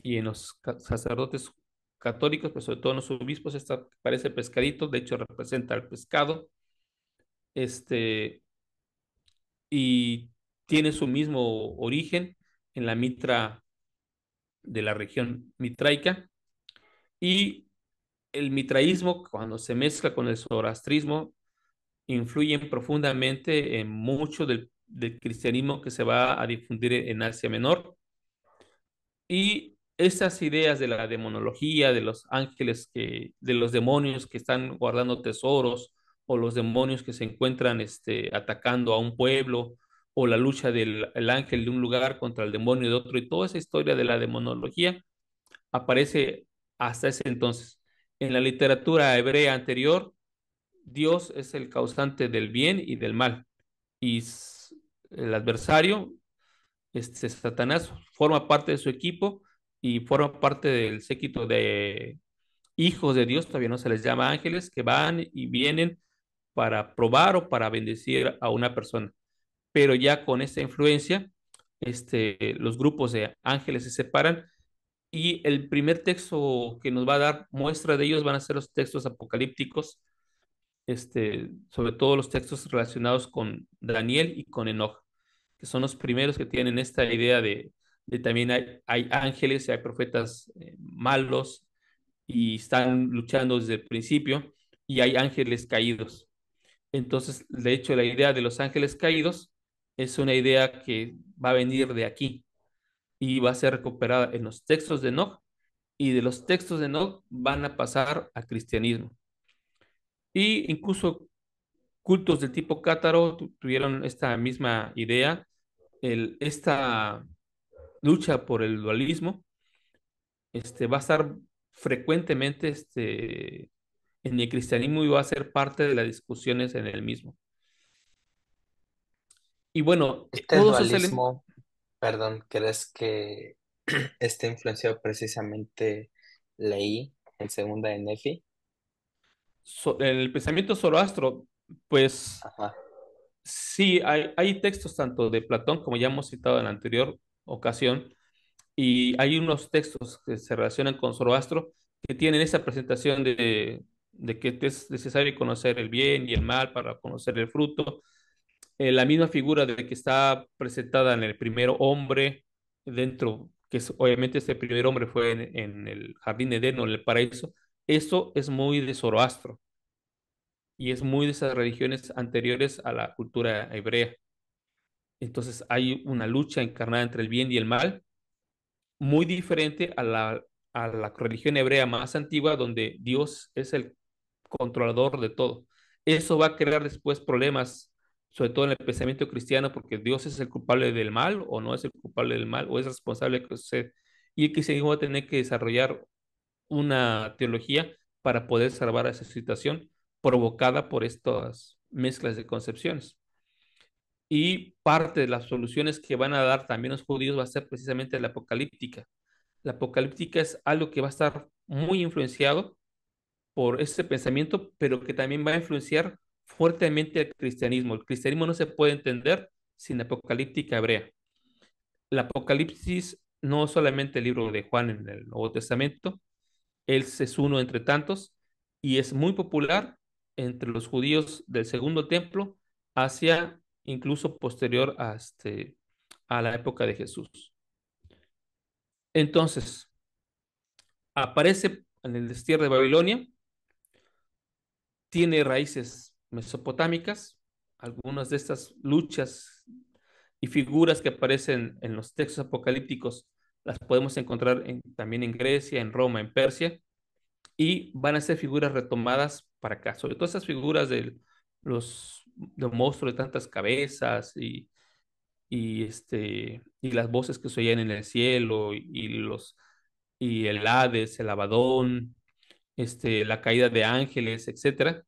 y en los sacerdotes católicos, pero sobre todo en los obispos, esta parece pescadito, de hecho representa el pescado. Este, y tiene su mismo origen en la mitra de la región mitraica. Y el mitraísmo, cuando se mezcla con el zorastrismo, influye profundamente en mucho del, del cristianismo que se va a difundir en Asia Menor. Y esas ideas de la demonología, de los ángeles, que, de los demonios que están guardando tesoros, o los demonios que se encuentran este, atacando a un pueblo, o la lucha del ángel de un lugar contra el demonio de otro, y toda esa historia de la demonología aparece hasta ese entonces. En la literatura hebrea anterior, Dios es el causante del bien y del mal, y el adversario, este Satanás, forma parte de su equipo y forman parte del séquito de hijos de Dios, todavía no se les llama ángeles, que van y vienen para probar o para bendecir a una persona. Pero ya con esta influencia, este, los grupos de ángeles se separan y el primer texto que nos va a dar muestra de ellos van a ser los textos apocalípticos, este, sobre todo los textos relacionados con Daniel y con Enoch, que son los primeros que tienen esta idea de también hay, hay ángeles, hay profetas eh, malos y están luchando desde el principio y hay ángeles caídos. Entonces, de hecho, la idea de los ángeles caídos es una idea que va a venir de aquí y va a ser recuperada en los textos de Enoch y de los textos de Enoch van a pasar a cristianismo. Y incluso cultos del tipo cátaro tuvieron esta misma idea. El, esta lucha por el dualismo, este, va a estar frecuentemente este, en el cristianismo y va a ser parte de las discusiones en el mismo. Y bueno, este dualismo, perdón, ¿crees que esté influenciado precisamente leí en segunda de Nefi? el pensamiento zoroastro, pues sí, hay, hay, textos tanto de Platón, como ya hemos citado en el anterior, ocasión. Y hay unos textos que se relacionan con Zoroastro que tienen esa presentación de, que es necesario conocer el bien y el mal para conocer el fruto. Eh, la misma figura de que está presentada en el primer hombre dentro, que obviamente este primer hombre fue en, el jardín de Edén o en el paraíso, eso es muy de Zoroastro y es muy de esas religiones anteriores a la cultura hebrea. Entonces hay una lucha encarnada entre el bien y el mal, muy diferente a la, religión hebrea más antigua, donde Dios es el controlador de todo. Eso va a crear después problemas, sobre todo en el pensamiento cristiano, porque Dios es el culpable del mal o no es el culpable del mal o es responsable de que suceda. Y el cristianismo va a tener que desarrollar una teología para poder salvar a esa situación provocada por estas mezclas de concepciones. Y parte de las soluciones que van a dar también los judíos va a ser precisamente la apocalíptica. La apocalíptica es algo que va a estar muy influenciado por ese pensamiento, pero que también va a influenciar fuertemente el cristianismo. El cristianismo no se puede entender sin la apocalíptica hebrea. la Apocalipsis no es solamente el libro de Juan en el Nuevo Testamento, él es uno entre tantos y es muy popular entre los judíos del segundo templo hacia incluso posterior a, este, a la época de Jesús. Entonces, aparece en el destierro de Babilonia, tiene raíces mesopotámicas, algunas de estas luchas y figuras que aparecen en los textos apocalípticos las podemos encontrar también en Grecia, en Roma, en Persia, y van a ser figuras retomadas para acá, sobre todo esas figuras de los de monstruos de tantas cabezas y, este, y las voces que se oían en el cielo y, los, y el Hades, el Abadón, este, la caída de ángeles, etcétera,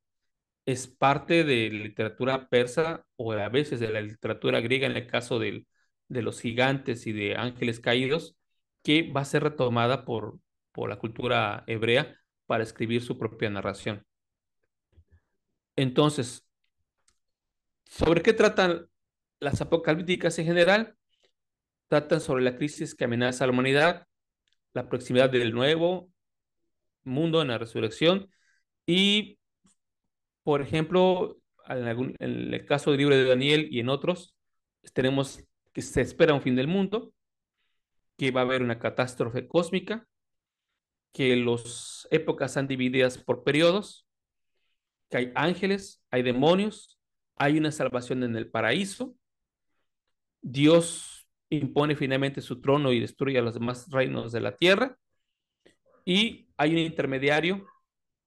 es parte de la literatura persa o a veces de la literatura griega en el caso de los gigantes y de ángeles caídos, que va a ser retomada por, por la cultura hebrea para escribir su propia narración. Entonces, ¿Sobre qué tratan las apocalípticas en general? Tratan sobre la crisis que amenaza a la humanidad, la proximidad del nuevo mundo en la resurrección y, por ejemplo, en, el caso del libro de Daniel y en otros, tenemos que se espera un fin del mundo, que va a haber una catástrofe cósmica, que las épocas están divididas por periodos, que hay ángeles, hay demonios, hay una salvación en el paraíso, Dios impone finalmente su trono y destruye a los demás reinos de la tierra, y hay un intermediario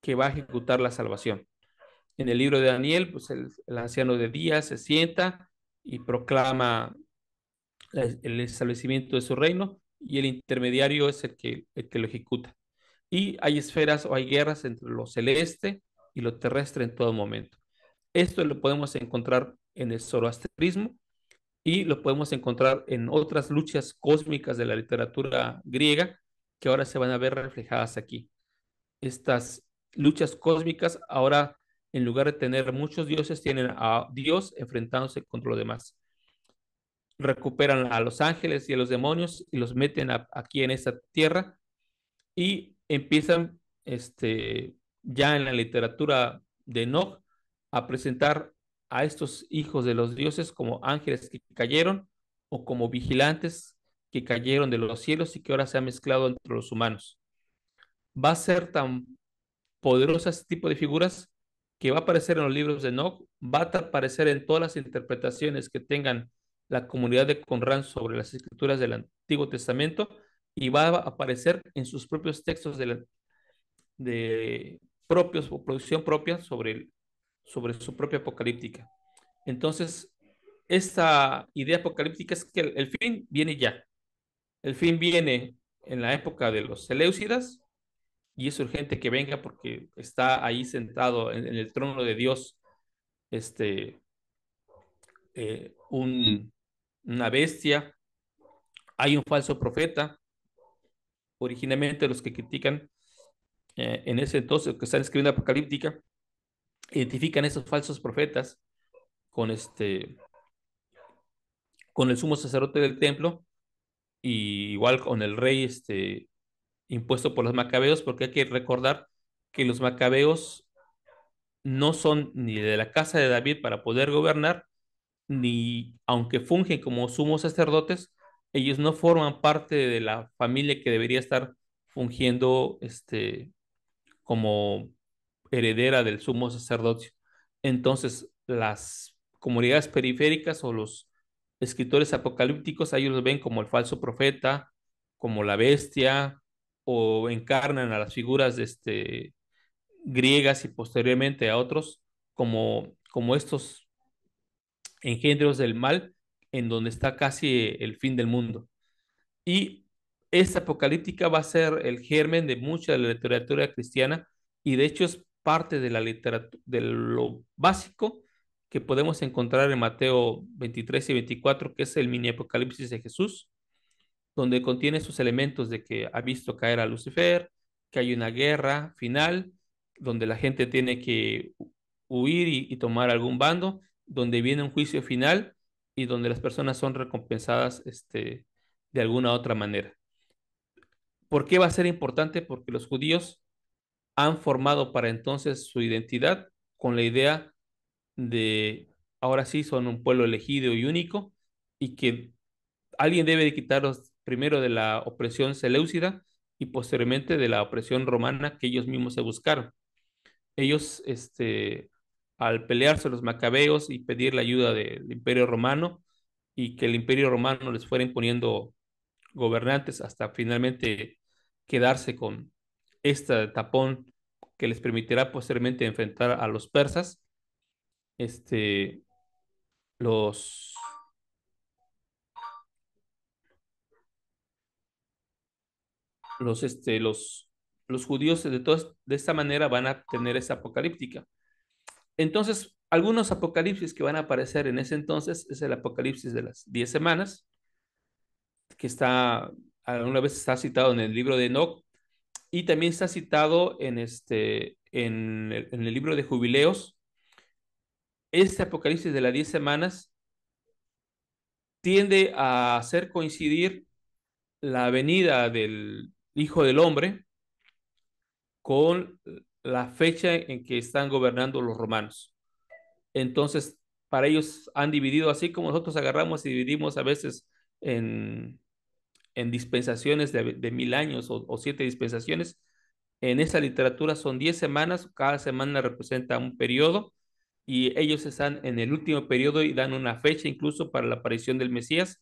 que va a ejecutar la salvación. En el libro de Daniel, pues el, anciano de día se sienta y proclama el establecimiento de su reino y el intermediario es el que, el que lo ejecuta. Y hay esferas o hay guerras entre lo celeste y lo terrestre en todo momento. Esto lo podemos encontrar en el zoroastrismo y lo podemos encontrar en otras luchas cósmicas de la literatura griega que ahora se van a ver reflejadas aquí. Estas luchas cósmicas ahora, en lugar de tener muchos dioses, tienen a Dios enfrentándose contra los demás. Recuperan a los ángeles y a los demonios y los meten aquí en esta tierra y empiezan este, ya en la literatura de Enoch a presentar a estos hijos de los dioses como ángeles que cayeron o como vigilantes que cayeron de los cielos y que ahora se ha mezclado entre los humanos. Va a ser tan poderosa este tipo de figuras que va a aparecer en los libros de Enoch, va a aparecer en todas las interpretaciones que tengan la comunidad de Conran sobre las escrituras del Antiguo Testamento y va a aparecer en sus propios textos de, de propios o producción propia sobre el, sobre su propia apocalíptica. Entonces, esta idea apocalíptica es que el, fin viene ya. El fin viene en la época de los Seleucidas y es urgente que venga porque está ahí sentado en, el trono de Dios este, eh, una bestia, hay un falso profeta. Originalmente los que critican eh, en ese entonces, que están escribiendo Apocalíptica, identifican esos falsos profetas con este con el sumo sacerdote del templo igual con el rey este impuesto por los macabeos porque hay que recordar que los macabeos no son ni de la casa de David para poder gobernar ni aunque fungen como sumos sacerdotes ellos no forman parte de la familia que debería estar fungiendo este como heredera del sumo sacerdocio. Entonces, las comunidades periféricas o los escritores apocalípticos, ellos los ven como el falso profeta, como la bestia, o encarnan a las figuras de este, griegas y posteriormente a otros como, como estos engendros del mal, en donde está casi el fin del mundo. Y esta apocalíptica va a ser el germen de mucha de la literatura cristiana y de hecho es parte de, la literatura, de lo básico que podemos encontrar en Mateo 23 y 24, que es el mini apocalipsis de Jesús, donde contiene sus elementos de que ha visto caer a Lucifer, que hay una guerra final, donde la gente tiene que huir y, tomar algún bando, donde viene un juicio final y donde las personas son recompensadas este, de alguna otra manera. ¿Por qué va a ser importante? Porque los judíos han formado para entonces su identidad con la idea de ahora sí son un pueblo elegido y único y que alguien debe de quitarlos primero de la opresión seleucida y posteriormente de la opresión romana que ellos mismos se buscaron. Ellos, este, al pelearse los macabeos y pedir la ayuda del imperio romano y que el imperio romano les fuera imponiendo gobernantes hasta finalmente quedarse con esta tapón que les permitirá posteriormente enfrentar a los persas. Este, los... Los, este, los, judíos de, de esta manera van a tener esa apocalíptica. Entonces, algunos apocalipsis que van a aparecer en ese entonces es el apocalipsis de las 10 semanas, que está, alguna vez está citado en el libro de Enoch, y también está citado en, este, en, el libro de Jubileos. Este Apocalipsis de las Diez semanas tiende a hacer coincidir la venida del Hijo del Hombre con la fecha en que están gobernando los romanos. Entonces, para ellos han dividido, así como nosotros agarramos y dividimos a veces en en dispensaciones de, mil años o, siete dispensaciones. En esa literatura son diez semanas, cada semana representa un periodo y ellos están en el último periodo y dan una fecha incluso para la aparición del Mesías,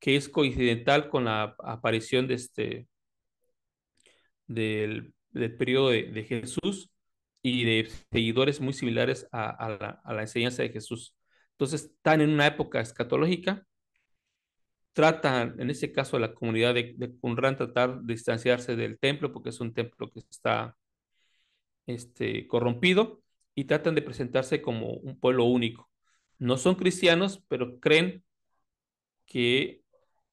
que es coincidental con la aparición de este, del, del periodo de, de, Jesús y de seguidores muy similares la, a la enseñanza de Jesús. Entonces están en una época escatológica tratan, en este caso, la comunidad de, de tratar de distanciarse del templo porque es un templo que está este, corrompido y tratan de presentarse como un pueblo único. No son cristianos, pero creen que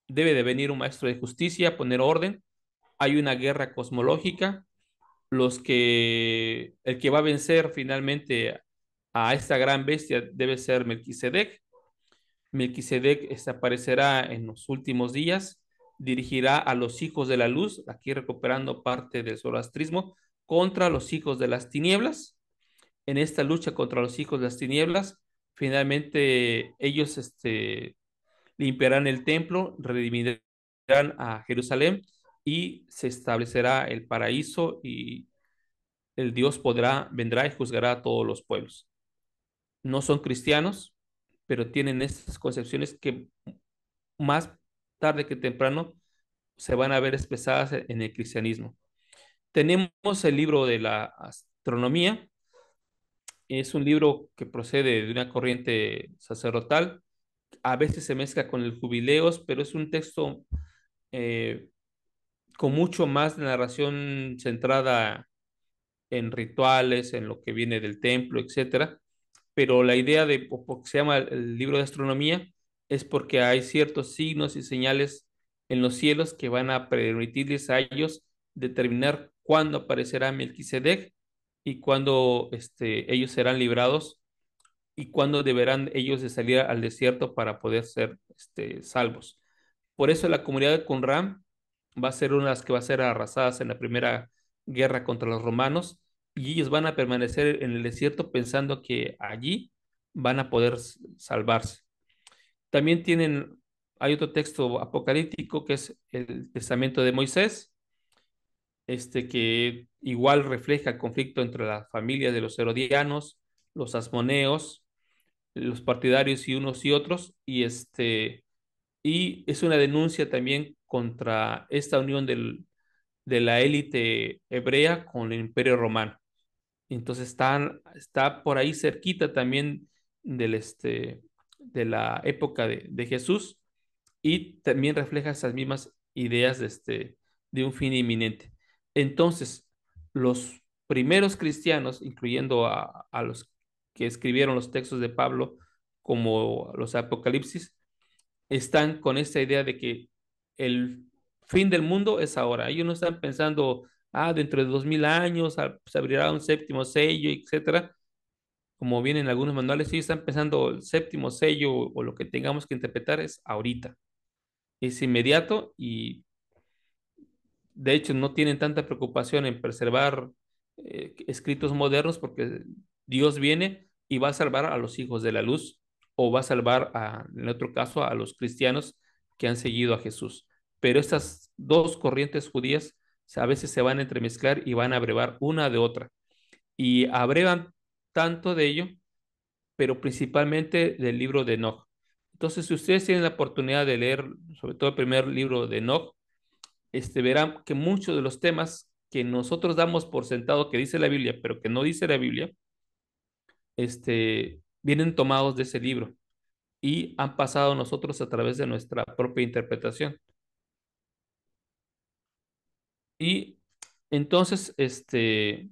debe de venir un maestro de justicia, poner orden. Hay una guerra cosmológica. Los que el que va a vencer finalmente a esta gran bestia debe ser Melquisedec. Melquisedec desaparecerá este, en los últimos días, dirigirá a los hijos de la luz, aquí recuperando parte del zoroastrismo, contra los hijos de las tinieblas. En esta lucha contra los hijos de las tinieblas, finalmente ellos este, limpiarán el templo, redimirán a Jerusalén y se establecerá el paraíso y el Dios podrá, vendrá y juzgará a todos los pueblos. No son cristianos, pero tienen estas concepciones que más tarde que temprano se van a ver expresadas e-, en el cristianismo. Tenemos el libro de la astronomía. Es un libro que procede de una corriente sacerdotal. A veces se mezcla con el jubileos, pero es un texto eh, con mucho más narración centrada en rituales, en lo que viene del templo, etcétera, pero la idea de lo que se llama el libro de astronomía es porque hay ciertos signos y señales en los cielos que van a permitirles a ellos determinar cuándo aparecerá Melquisedec y cuándo este, ellos serán librados y cuándo deberán ellos de salir al desierto para poder ser este, salvos. Por eso la comunidad de Qumran va a ser una de las que va a ser arrasadas en la primera guerra contra los romanos y ellos van a permanecer en el desierto pensando que allí van a poder salvarse. También tienen, hay otro texto apocalíptico que es el testamento de Moisés, este que igual refleja el conflicto entre la familia de los herodianos, los asmoneos, los partidarios y unos y otros, y este y es una denuncia también contra esta unión de la élite hebrea con el imperio romano. Entonces está por ahí cerquita también del este, de la época de, Jesús y también refleja esas mismas ideas de, este, de un fin inminente. Entonces, los primeros cristianos, incluyendo a, a los que escribieron los textos de Pablo, como los Apocalipsis, están con esta idea de que el fin del mundo es ahora. Ellos no están pensando ah, dentro de dos mil años ah, se abrirá un séptimo sello, etcétera. Como vienen algunos manuales, sí están empezando el séptimo sello o lo que tengamos que interpretar es ahorita. Es inmediato y de hecho no tienen tanta preocupación en preservar eh, escritos modernos porque Dios viene y va a salvar a los hijos de la luz o va a salvar, en otro caso, a los cristianos que han seguido a Jesús. Pero estas dos corrientes judías a veces se van a entremezclar y van a abrevar una de otra. Y abrevan tanto de ello, pero principalmente del libro de Enoch. Entonces, si ustedes tienen la oportunidad de leer, sobre todo el primer libro de Enoch, este, verán que muchos de los temas que nosotros damos por sentado que dice la Biblia, pero que no dice la Biblia, este, vienen tomados de ese libro y han pasado nosotros a través de nuestra propia interpretación. Y entonces, este,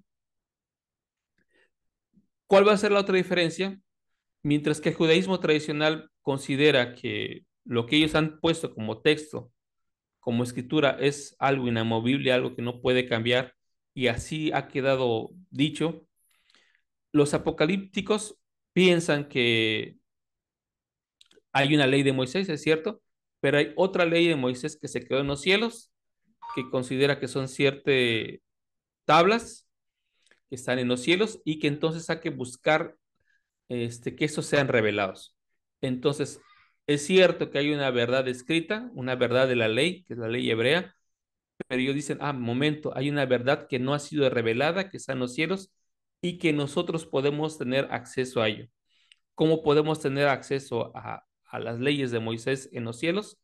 ¿cuál va a ser la otra diferencia? Mientras que el judaísmo tradicional considera que lo que ellos han puesto como texto, como escritura, es algo inamovible, algo que no puede cambiar, y así ha quedado dicho, los apocalípticos piensan que hay una ley de Moisés, es cierto, pero hay otra ley de Moisés que se quedó en los cielos que considera que son ciertas tablas que están en los cielos y que entonces hay que buscar este, que esos sean revelados. Entonces, es cierto que hay una verdad escrita, una verdad de la ley, que es la ley hebrea, pero ellos dicen, ah, momento, hay una verdad que no ha sido revelada, que está en los cielos y que nosotros podemos tener acceso a ello. ¿Cómo podemos tener acceso a las leyes de Moisés en los cielos?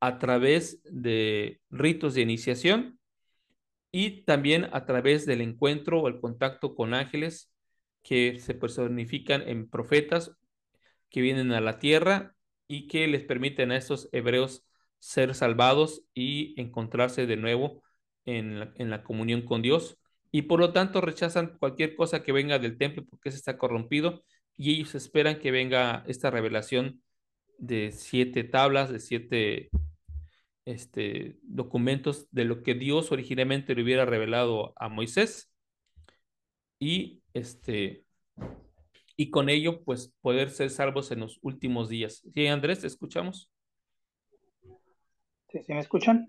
a través de ritos de iniciación y también a través del encuentro o el contacto con ángeles que se personifican en profetas que vienen a la tierra y que les permiten a estos hebreos ser salvados y encontrarse de nuevo en la, comunión con Dios. Y por lo tanto rechazan cualquier cosa que venga del templo porque se está corrompido y ellos esperan que venga esta revelación de siete tablas, de siete este, documentos de lo que Dios originalmente le hubiera revelado a Moisés. Y, este, y con ello, pues, poder ser salvos en los últimos días. Sí, Andrés, te escuchamos. ¿Sí, me escuchan?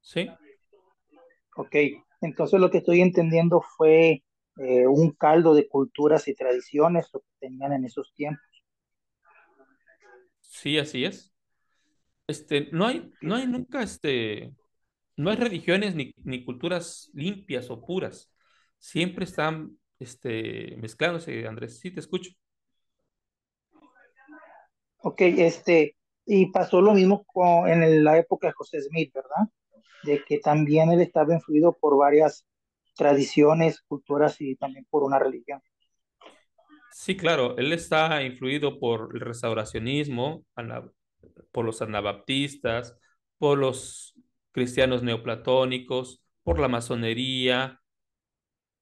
Sí. Ok, entonces lo que estoy entendiendo fue eh, un caldo de culturas y tradiciones que tenían en esos tiempos. Sí, así es. Este, no hay, no hay nunca, este, no hay religiones ni, ni culturas limpias o puras. Siempre están, este, mezclándose. Andrés, sí, te escucho. Ok, este, y pasó lo mismo con, en la época de José Smith, ¿verdad? De que también él estaba influido por varias tradiciones, culturas y también por una religión. Sí, claro, él está influido por el restauracionismo, por los anabaptistas, por los cristianos neoplatónicos, por la masonería,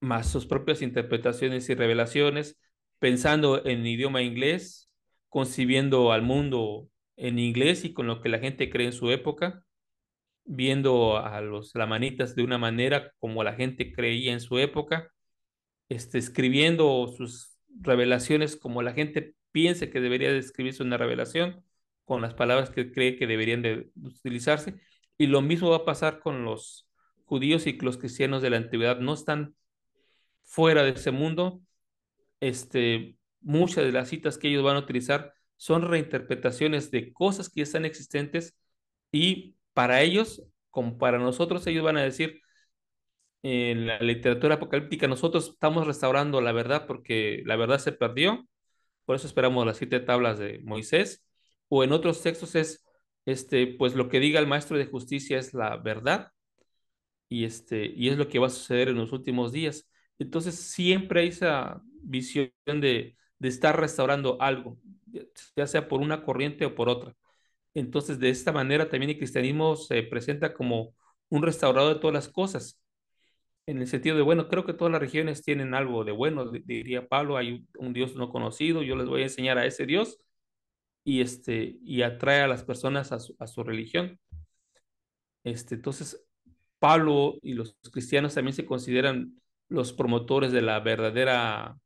más sus propias interpretaciones y revelaciones, pensando en idioma inglés, concibiendo al mundo en inglés y con lo que la gente cree en su época, viendo a los lamanitas de una manera como la gente creía en su época, este, escribiendo sus revelaciones como la gente piense que debería describirse una revelación, con las palabras que cree que deberían de utilizarse. Y lo mismo va a pasar con los judíos y los cristianos de la antigüedad. No están fuera de ese mundo. Este, muchas de las citas que ellos van a utilizar son reinterpretaciones de cosas que ya están existentes y para ellos, como para nosotros, ellos van a decir, en eh, la literatura apocalíptica nosotros estamos restaurando la verdad porque la verdad se perdió, por eso esperamos las siete tablas de Moisés, o en otros textos es, este, pues lo que diga el maestro de justicia es la verdad y, este, y es lo que va a suceder en los últimos días. Entonces siempre hay esa visión de, de estar restaurando algo, ya sea por una corriente o por otra. Entonces, de esta manera también el cristianismo se presenta como un restaurador de todas las cosas en el sentido de, bueno, creo que todas las regiones tienen algo de bueno, diría Pablo, hay un Dios no conocido, yo les voy a enseñar a ese Dios y, este, y atrae a las personas a su, religión. Este, entonces, Pablo y los cristianos también se consideran los promotores de la verdadera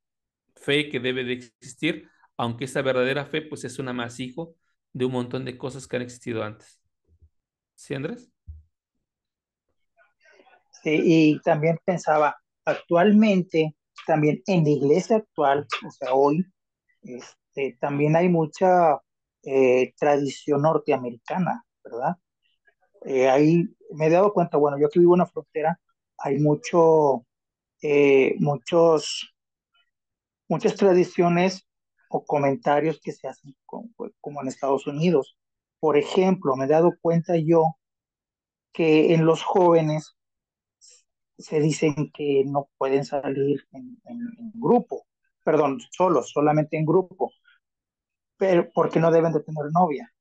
fe que debe de existir, aunque esa verdadera fe pues es un amasijo de un montón de cosas que han existido antes. ¿Sí, Andrés? Este, y también pensaba, actualmente, también en la iglesia actual, o sea, hoy, este, también hay mucha eh, tradición norteamericana, ¿verdad? Eh, ahí me he dado cuenta, bueno, yo que vivo en la frontera, hay mucho, eh, muchos, muchas tradiciones o comentarios que se hacen pues, como en Estados Unidos. Por ejemplo, me he dado cuenta yo que en los jóvenes se dicen que no pueden salir en, grupo, perdón, solos, solamente en grupo, pero porque no deben de tener novia.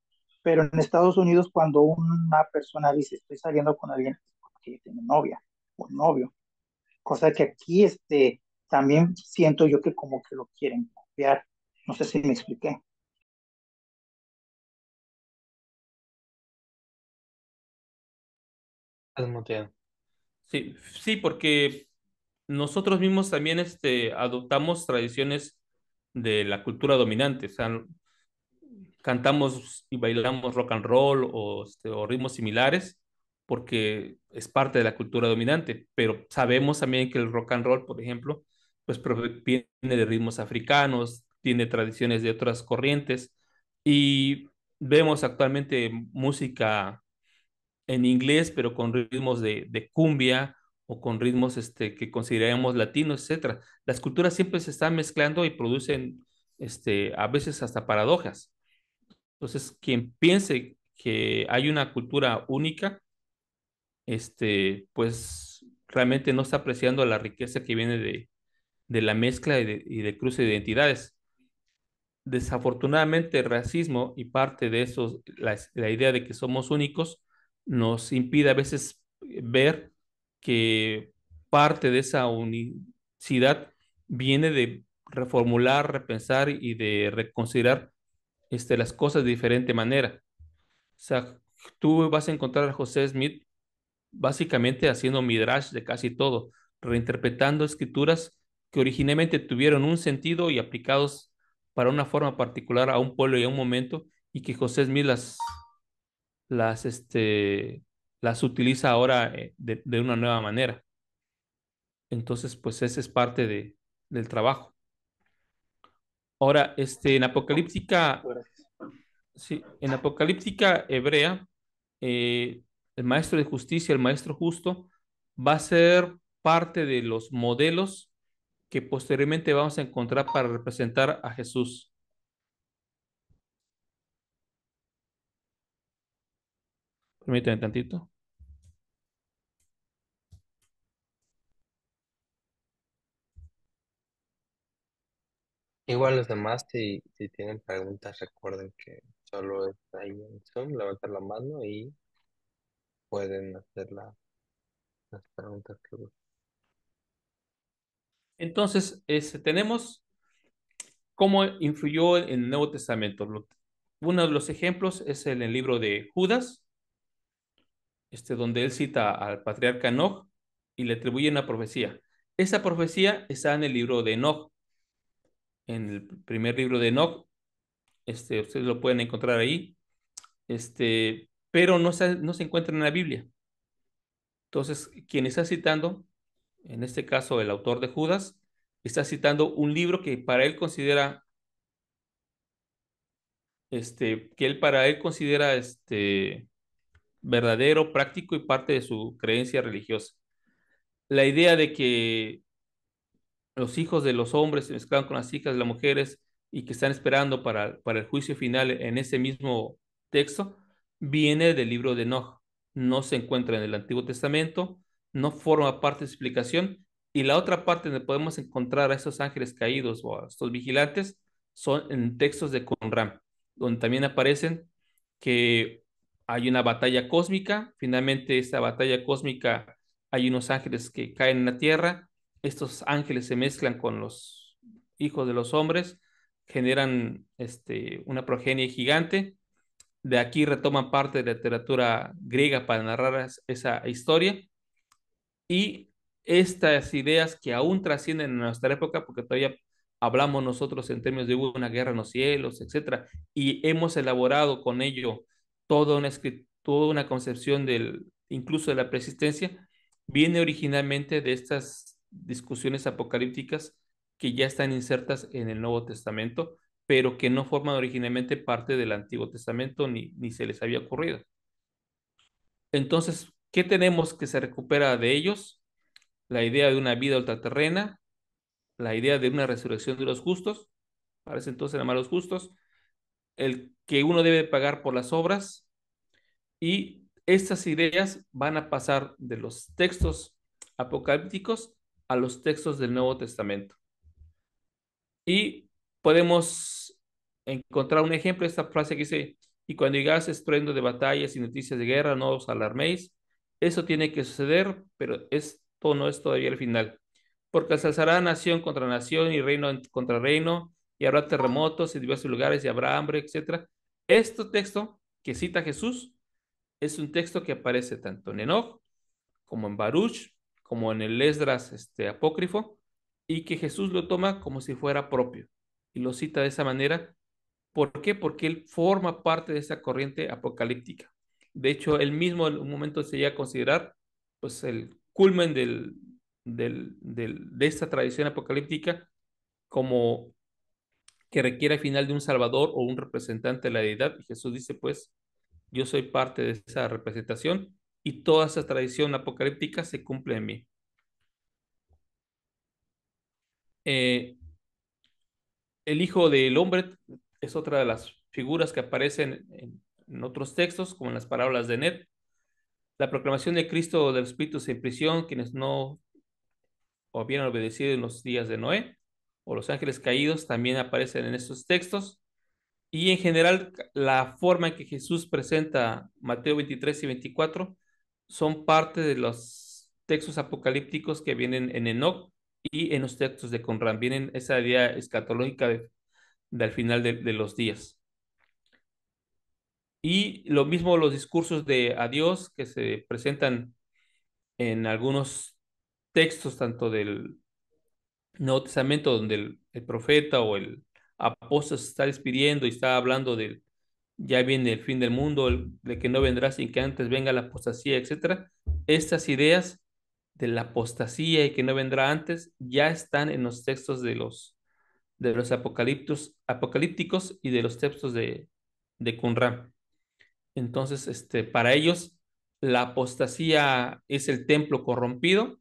Pero en Estados Unidos cuando una persona dice estoy saliendo con alguien, porque tiene novia o novio, cosa que aquí este, también siento yo que como que lo quieren copiar. No sé si me expliqué. Sí, porque nosotros mismos también este, adoptamos tradiciones de la cultura dominante, o sea, cantamos y bailamos rock and roll o, este, o ritmos similares porque es parte de la cultura dominante, pero sabemos también que el rock and roll, por ejemplo, pues viene de ritmos africanos, tiene tradiciones de otras corrientes y vemos actualmente música en inglés, pero con ritmos de, cumbia o con ritmos este, que consideramos latinos, etc. Las culturas siempre se están mezclando y producen este, a veces hasta paradojas. Entonces, quien piense que hay una cultura única, este, pues realmente no está apreciando la riqueza que viene de, la mezcla y, de, cruce de identidades. Desafortunadamente, el racismo y parte de eso, la idea de que somos únicos, nos impide a veces ver que parte de esa unicidad viene de reformular, repensar y de reconsiderar este, las cosas de diferente manera. O sea, tú vas a encontrar a José Smith básicamente haciendo midrash de casi todo, reinterpretando escrituras que originalmente tuvieron un sentido y aplicados para una forma particular a un pueblo y a un momento, y que José Smith las las, este, las utiliza ahora eh, de, una nueva manera. Entonces, pues ese es parte de, del trabajo. Ahora, este, en Apocalíptica, sí, en Apocalíptica hebrea, eh, el maestro de justicia, el maestro justo, va a ser parte de los modelos que posteriormente vamos a encontrar para representar a Jesús. Permítanme tantito. Igual los demás, si, tienen preguntas, recuerden que solo es ahí en Zoom, levantar la mano y pueden hacer las preguntas que gusten. Entonces, este, tenemos cómo influyó en el Nuevo Testamento. Uno de los ejemplos es en el libro de Judas, este, donde él cita al patriarca Enoch y le atribuye una profecía. Esa profecía está en el libro de Enoch. En el primer libro de Enoch, este, ustedes lo pueden encontrar ahí, este, pero no se, no se encuentra en la Biblia. Entonces, quien está citando, en este caso el autor de Judas, está citando un libro que para él considera, este, que él para él considera, este, verdadero, práctico y parte de su creencia religiosa. La idea de que los hijos de los hombres se mezclan con las hijas de las mujeres y que están esperando para, para el juicio final en ese mismo texto, viene del libro de Enoch. No se encuentra en el Antiguo Testamento, no forma parte de su explicación. Y la otra parte donde podemos encontrar a esos ángeles caídos o a estos vigilantes son en textos de Conram, donde también aparecen que hay una batalla cósmica, finalmente esta batalla cósmica hay unos ángeles que caen en la tierra, estos ángeles se mezclan con los hijos de los hombres, generan este, una progenie gigante, de aquí retoman parte de la literatura griega para narrar esa historia y estas ideas que aún trascienden en nuestra época, porque todavía hablamos nosotros en términos de una guerra en los cielos, etcétera, y hemos elaborado con ello toda una, toda una concepción del, incluso de la persistencia, viene originalmente de estas discusiones apocalípticas que ya están insertas en el Nuevo Testamento, pero que no forman originalmente parte del Antiguo Testamento ni, se les había ocurrido. Entonces, ¿qué tenemos que se recupera de ellos? La idea de una vida ultraterrena, la idea de una resurrección de los justos, parece entonces a los justos, el que uno debe pagar por las obras y estas ideas van a pasar de los textos apocalípticos a los textos del Nuevo Testamento. Y podemos encontrar un ejemplo, esta frase que dice, y cuando llegas estruendo de batallas y noticias de guerra, no os alarméis. Eso tiene que suceder, pero esto no es todavía el final. Porque se alzará nación contra nación y reino contra reino, y habrá terremotos en diversos lugares y habrá hambre, etc. Este texto que cita Jesús es un texto que aparece tanto en Enoch como en Baruch, como en el Esdras este, apócrifo, y que Jesús lo toma como si fuera propio y lo cita de esa manera. ¿Por qué? Porque él forma parte de esa corriente apocalíptica. De hecho, él mismo en un momento se llega a considerar pues, el culmen del, de esta tradición apocalíptica como que requiere al final de un salvador o un representante de la deidad. Y Jesús dice, pues, yo soy parte de esa representación y toda esa tradición apocalíptica se cumple en mí. Eh, el Hijo del Hombre es otra de las figuras que aparecen en, otros textos, como en las palabras de Ned. La proclamación de Cristo del Espíritu en prisión, quienes no habían obedecido en los días de Noé o los ángeles caídos también aparecen en estos textos. Y en general, la forma en que Jesús presenta Mateo 23 y 24 son parte de los textos apocalípticos que vienen en Enoch y en los textos de Conran. Vienen esa idea escatológica del final de, de los días. Y lo mismo los discursos de adiós que se presentan en algunos textos, tanto del Nuevo Testamento donde el, profeta o el apóstol se está despidiendo y está hablando del ya viene el fin del mundo, de que no vendrá sin que antes venga la apostasía, etc. Estas ideas de la apostasía y que no vendrá antes ya están en los textos de los de los apocaliptos, apocalípticos y de los textos de, de Entonces, este, para ellos, la apostasía es el templo corrompido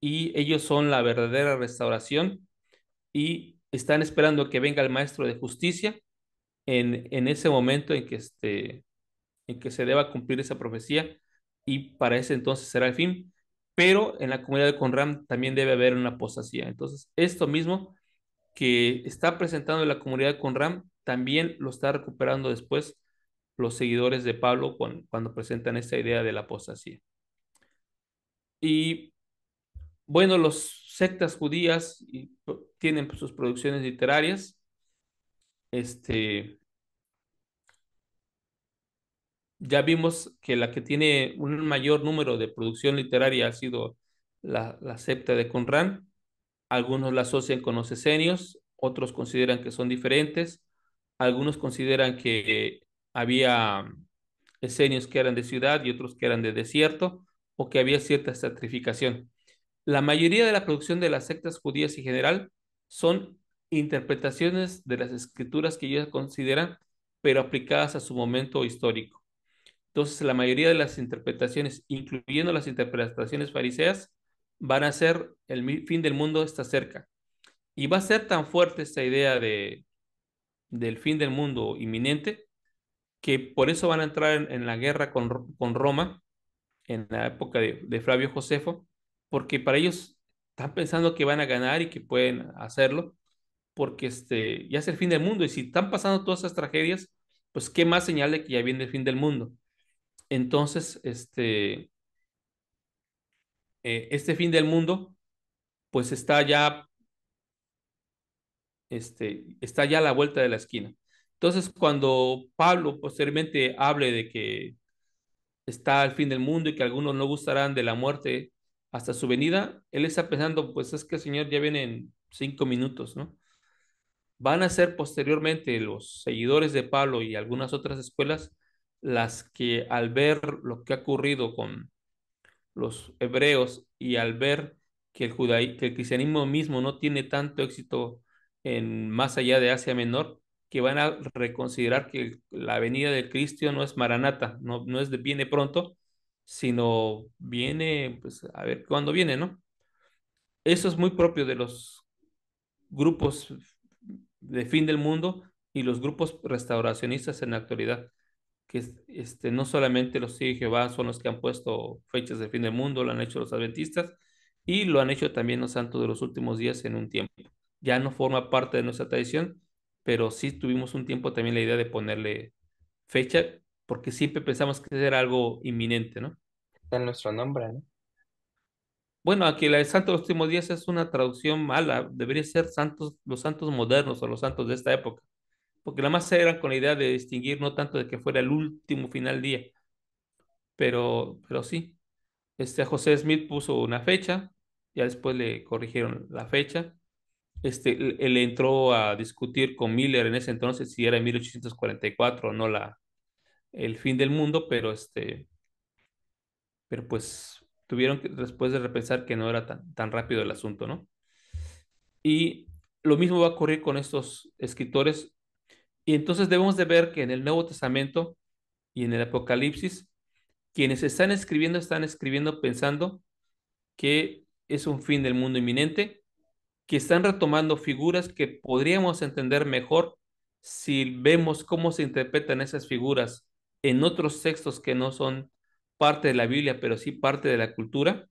y ellos son la verdadera restauración y están esperando que venga el maestro de justicia en, ese momento en que, este, en que se deba cumplir esa profecía y para ese entonces será el fin. Pero en la comunidad de Conram también debe haber una apostasía. Entonces, esto mismo que está presentando la comunidad de Conram también lo está recuperando después los seguidores de Pablo cuando, cuando presentan esta idea de la apostasía. Y bueno, los sectas judías tienen pues, sus producciones literarias. Este, ya vimos que la que tiene un mayor número de producción literaria ha sido la, la secta de Conran. Algunos la asocian con los esenios, otros consideran que son diferentes, algunos consideran que había esenios que eran de ciudad y otros que eran de desierto, o que había cierta estratificación. La mayoría de la producción de las sectas judías en general son interpretaciones de las escrituras que ellos consideran, pero aplicadas a su momento histórico. Entonces, la mayoría de las interpretaciones, incluyendo las interpretaciones fariseas, van a ser el fin del mundo está cerca. Y va a ser tan fuerte esta idea de, del fin del mundo inminente que por eso van a entrar en, la guerra con, con, Roma en la época de Flavio Josefo porque para ellos están pensando que van a ganar y que pueden hacerlo, porque este, ya es el fin del mundo y si están pasando todas esas tragedias, pues qué más señal de que ya viene el fin del mundo. Entonces, este, eh, este fin del mundo, pues está ya, este, está ya a la vuelta de la esquina. Entonces, cuando Pablo posteriormente hable de que está el fin del mundo y que algunos no gustarán de la muerte hasta su venida, él está pensando, pues es que el Señor ya viene en cinco minutos, ¿no? Van a ser posteriormente los seguidores de Pablo y algunas otras escuelas las que al ver lo que ha ocurrido con los hebreos y al ver que el, judaí, que el cristianismo mismo no tiene tanto éxito en más allá de Asia Menor, que van a reconsiderar que la venida del Cristo no es maranata, no, no es de viene pronto, sino viene, pues a ver cuándo viene, ¿no? Eso es muy propio de los grupos de fin del mundo y los grupos restauracionistas en la actualidad, que este, no solamente los sigue Jehová son los que han puesto fechas de fin del mundo, lo han hecho los adventistas y lo han hecho también los santos de los últimos días en un tiempo. Ya no forma parte de nuestra tradición, pero sí tuvimos un tiempo también la idea de ponerle fecha porque siempre pensamos que era algo inminente, ¿no? Está en nuestro nombre, ¿no? Bueno, aquí la de Santos de los últimos días es una traducción mala, debería ser santos, los santos modernos o los santos de esta época, porque la más era con la idea de distinguir no tanto de que fuera el último final día, pero, pero sí. Este, José Smith puso una fecha, ya después le corrigieron la fecha. Este, él, entró a discutir con Miller en ese entonces si era en 1844 o no la, el fin del mundo, pero este, pero pues tuvieron que después de repensar que no era tan, tan rápido el asunto, ¿no? Y lo mismo va a ocurrir con estos escritores. Y entonces debemos de ver que en el Nuevo Testamento y en el Apocalipsis, quienes están escribiendo están escribiendo pensando que es un fin del mundo inminente, que están retomando figuras que podríamos entender mejor si vemos cómo se interpretan esas figuras en otros textos que no son parte de la Biblia, pero sí parte de la cultura,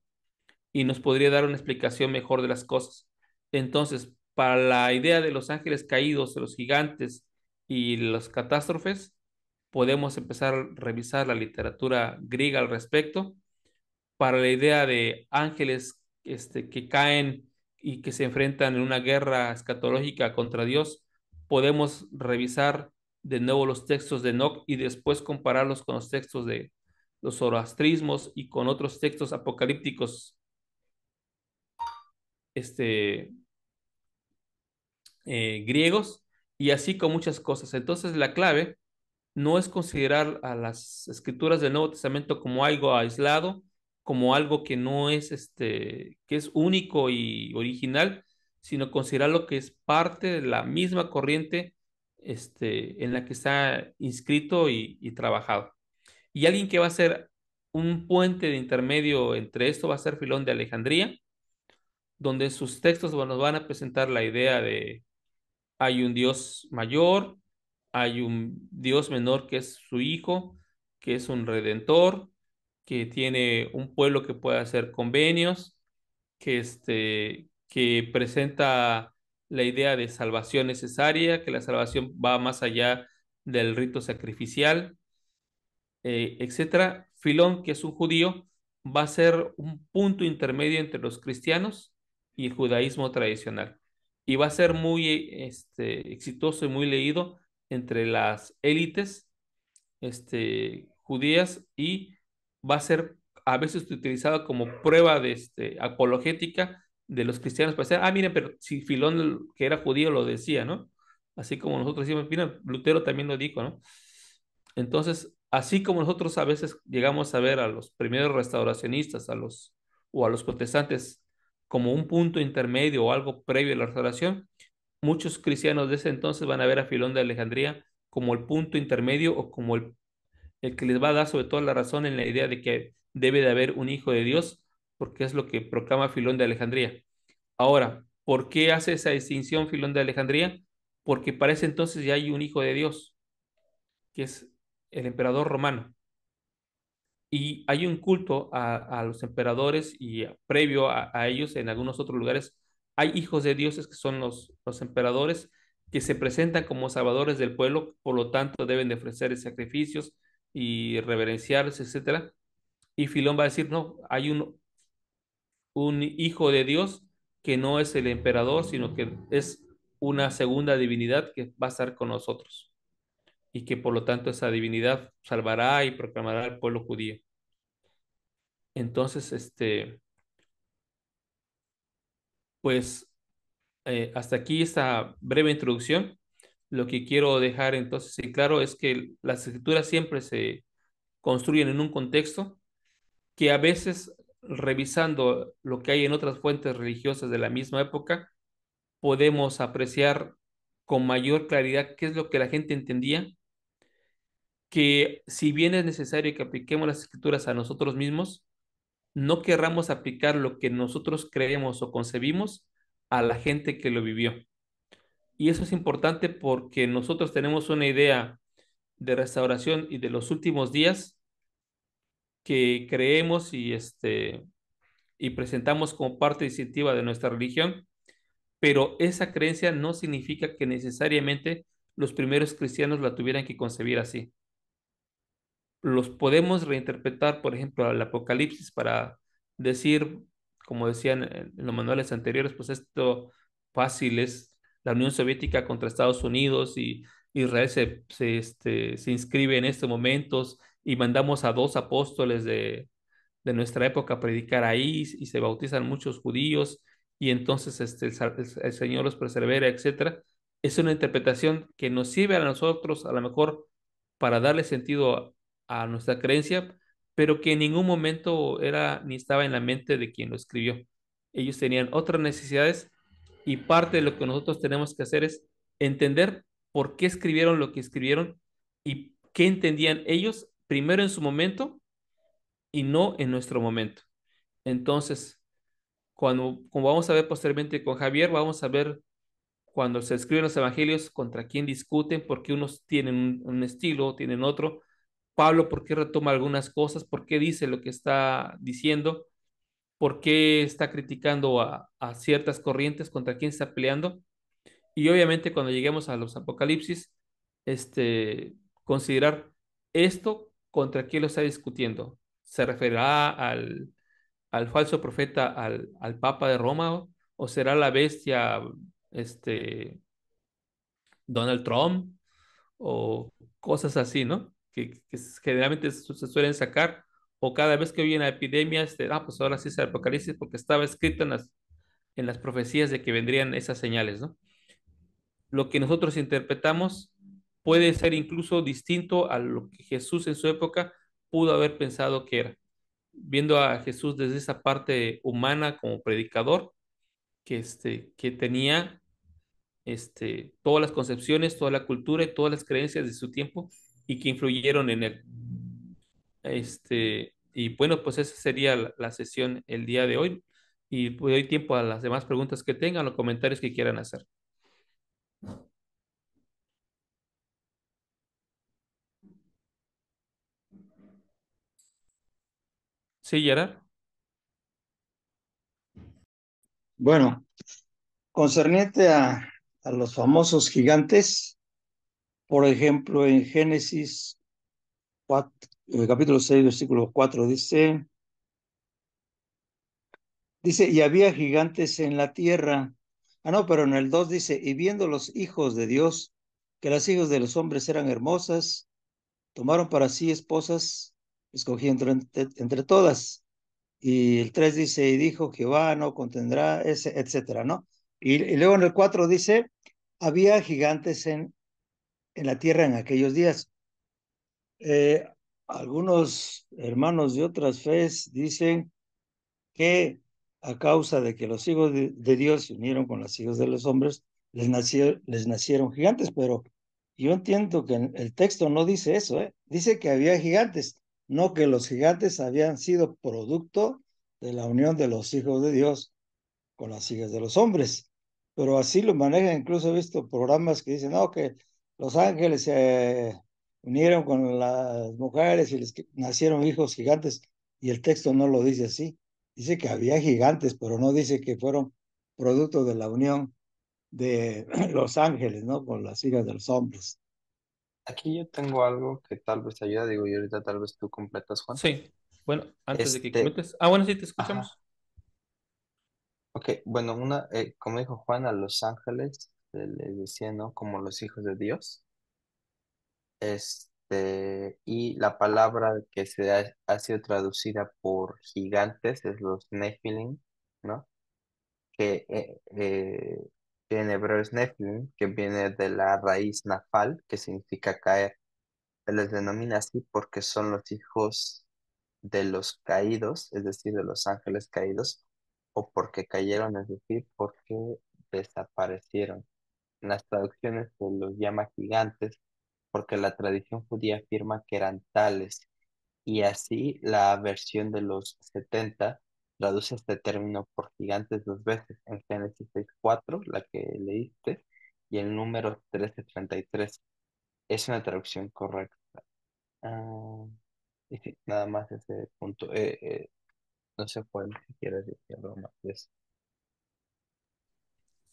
y nos podría dar una explicación mejor de las cosas. Entonces, para la idea de los ángeles caídos, los gigantes y las catástrofes, podemos empezar a revisar la literatura griega al respecto. Para la idea de ángeles este, que caen y que se enfrentan en una guerra escatológica contra Dios, podemos revisar de nuevo los textos de Enoch y después compararlos con los textos de los zoroastrismos y con otros textos apocalípticos este, eh, griegos y así con muchas cosas. Entonces la clave no es considerar a las escrituras del Nuevo Testamento como algo aislado, como algo que no es este que es único y original, sino considerar que es parte de la misma corriente este, en la que está inscrito y, trabajado. Y alguien que va a ser un puente de intermedio entre esto va a ser Filón de Alejandría, donde sus textos nos van a presentar la idea de hay un Dios mayor, hay un Dios menor que es su hijo, que es un redentor, que tiene un pueblo que puede hacer convenios, que, este, que presenta la idea de salvación necesaria, que la salvación va más allá del rito sacrificial, etc. Eh, etcétera. Filón, que es un judío, va a ser un punto intermedio entre los cristianos y el judaísmo tradicional. Y va a ser muy eh, este, exitoso y muy leído entre las élites este, judías y va a ser a veces utilizado como prueba de, este, apologética de los cristianos para decir, ah, miren, pero si Filón, que era judío, lo decía, ¿no? Así como nosotros decimos, mira, Lutero también lo dijo, ¿no? Entonces, así como nosotros a veces llegamos a ver a los primeros restauracionistas, a los o a los protestantes como un punto intermedio o algo previo a la restauración, muchos cristianos de ese entonces van a ver a Filón de Alejandría como el punto intermedio o como el, el que les va a dar sobre todo la razón en la idea de que debe de haber un hijo de Dios porque es lo que proclama Filón de Alejandría. Ahora, ¿por qué hace esa distinción Filón de Alejandría? Porque parece entonces ya hay un hijo de Dios, que es el emperador romano. Y hay un culto a, los emperadores y previo a, ellos en algunos otros lugares hay hijos de dioses que son los, los emperadores que se presentan como salvadores del pueblo, por lo tanto deben de ofrecer sacrificios y reverenciarse, etcétera. Y Filón va a decir, no, hay un un hijo de Dios que no es el emperador, sino que es una segunda divinidad que va a estar con nosotros y que por lo tanto esa divinidad salvará y proclamará al pueblo judío. Entonces, este, pues eh, hasta aquí esta breve introducción. Lo que quiero dejar entonces y claro es que las escrituras siempre se construyen en un contexto que a veces revisando lo que hay en otras fuentes religiosas de la misma época, podemos apreciar con mayor claridad qué es lo que la gente entendía, que si bien es necesario que apliquemos las escrituras a nosotros mismos, no querramos aplicar lo que nosotros creemos o concebimos a la gente que lo vivió. Y eso es importante porque nosotros tenemos una idea de restauración y de los últimos días que creemos y, este, y presentamos como parte distintiva de nuestra religión, pero esa creencia no significa que necesariamente los primeros cristianos la tuvieran que concebir así. Los podemos reinterpretar, por ejemplo, al Apocalipsis para decir, como decían en los manuales anteriores, pues esto fácil es la Unión Soviética contra Estados Unidos y Israel se, este, se inscribe en estos momentos y mandamos a dos apóstoles de, nuestra época a predicar ahí y se bautizan muchos judíos y entonces este, el, Señor los persevera, etc. Es una interpretación que nos sirve a nosotros a lo mejor para darle sentido a nuestra creencia, pero que en ningún momento era ni estaba en la mente de quien lo escribió. Ellos tenían otras necesidades y parte de lo que nosotros tenemos que hacer es entender por qué escribieron lo que escribieron y qué entendían ellos primero en su momento y no en nuestro momento. Entonces, cuando, como vamos a ver posteriormente con Javier, vamos a ver cuando se escriben los evangelios contra quién discuten, porque unos tienen un estilo, tienen otro. Pablo, ¿por qué retoma algunas cosas? ¿Por qué dice lo que está diciendo? ¿Por qué está criticando a, ciertas corrientes? ¿Contra quién está peleando? Y obviamente cuando lleguemos a los apocalipsis, este, considerar esto contra quién lo está discutiendo. ¿Se referirá al, falso profeta, al, Papa de Roma? ¿O será la bestia este, Donald Trump? O cosas así, ¿no? Que, generalmente se, suelen sacar. O cada vez que viene una epidemia, este, ah, pues ahora sí es el apocalipsis porque estaba escrito en las, en las profecías de que vendrían esas señales, ¿no? Lo que nosotros interpretamos puede ser incluso distinto a lo que Jesús en su época pudo haber pensado que era. Viendo a Jesús desde esa parte humana como predicador, que, este, que tenía este, todas las concepciones, toda la cultura y todas las creencias de su tiempo y que influyeron en él. Este, y bueno, pues esa sería la, la sesión el día de hoy. Y doy tiempo a las demás preguntas que tengan o comentarios que quieran hacer. Sí, Gerard. Bueno, concerniente a, a los famosos gigantes, por ejemplo, en Génesis 4, eh, capítulo 6, versículo 4 dice, dice, y había gigantes en la tierra. Ah, no, pero en el 2 dice, y viendo los hijos de Dios, que las hijas de los hombres eran hermosas, tomaron para sí esposas escogí entre, entre todas. Y el 3 dice, y dijo Jehová, no contendrá, ese, etcétera, ¿no? Y, luego en el 4 dice, había gigantes en, en la tierra en aquellos días. Eh, algunos hermanos de otras fes dicen que a causa de que los hijos de, Dios se unieron con los hijos de los hombres, les, les nacieron gigantes, pero yo entiendo que el texto no dice eso, ¿eh? dice que había gigantes no que los gigantes habían sido producto de la unión de los hijos de Dios con las hijas de los hombres. Pero así lo manejan, incluso he visto programas que dicen, no, que los ángeles se unieron con las mujeres y les nacieron hijos gigantes, y el texto no lo dice así. Dice que había gigantes, pero no dice que fueron producto de la unión de los ángeles, ¿no? Con las hijas de los hombres. Aquí yo tengo algo que tal vez te ayuda, digo, y ahorita tal vez tú completas, Juan. Sí, bueno, antes de que este, comentes. Ah, bueno, sí, te escuchamos. Ok, bueno, una, eh, como dijo Juan, a los ángeles se les decía, ¿no? Como los hijos de Dios. Este, y la palabra que se ha, sido traducida por gigantes es los Nephilim, ¿no? Que eh, eh que en hebreo es que viene de la raíz nafal, que significa caer. Se les denomina así porque son los hijos de los caídos, es decir, de los ángeles caídos, o porque cayeron, es decir, porque desaparecieron. En las traducciones se los llama gigantes porque la tradición judía afirma que eran tales, y así la versión de los 70 traduce este término por gigantes dos veces, en Génesis 6.4, la que leíste, y el número 1333. Es una traducción correcta. Ah, y nada más ese punto. Eh, eh, no se puede ni siquiera decir más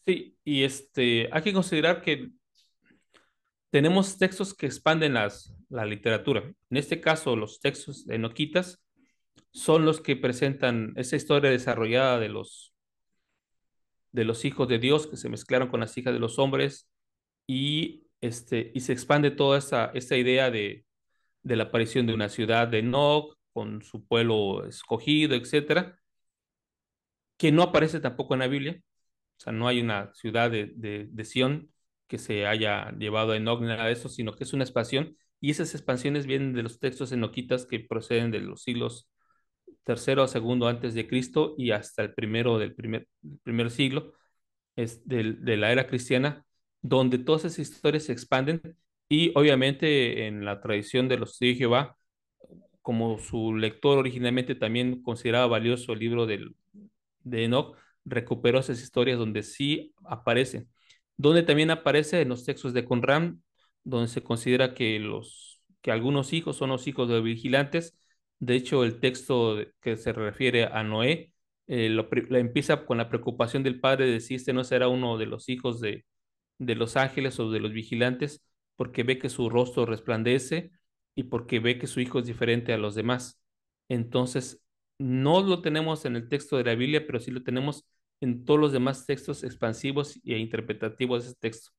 Sí, y este, hay que considerar que tenemos textos que expanden las, la literatura. En este caso, los textos de Noquitas, son los que presentan esa historia desarrollada de los, de los hijos de Dios que se mezclaron con las hijas de los hombres y, este, y se expande toda esta idea de, la aparición de una ciudad de Enoch con su pueblo escogido, etcétera, que no aparece tampoco en la Biblia. O sea, no hay una ciudad de, de, Sion que se haya llevado a Enoch nada de eso, sino que es una expansión. Y esas expansiones vienen de los textos enoquitas que proceden de los siglos tercero a segundo antes de Cristo y hasta el primero del primer, siglo es de la era cristiana, donde todas esas historias se expanden y obviamente en la tradición de los de Jehová, como su lector originalmente también consideraba valioso el libro de Enoch, recuperó esas historias donde sí aparecen, donde también aparece en los textos de Conram, donde se considera que, los, que algunos hijos son los hijos de los vigilantes, de hecho, el texto que se refiere a Noé eh, empieza con la preocupación del padre de si este no será uno de los hijos de, de los ángeles o de los vigilantes, porque ve que su rostro resplandece y porque ve que su hijo es diferente a los demás. Entonces, no lo tenemos en el texto de la Biblia, pero sí lo tenemos en todos los demás textos expansivos e interpretativos de ese texto.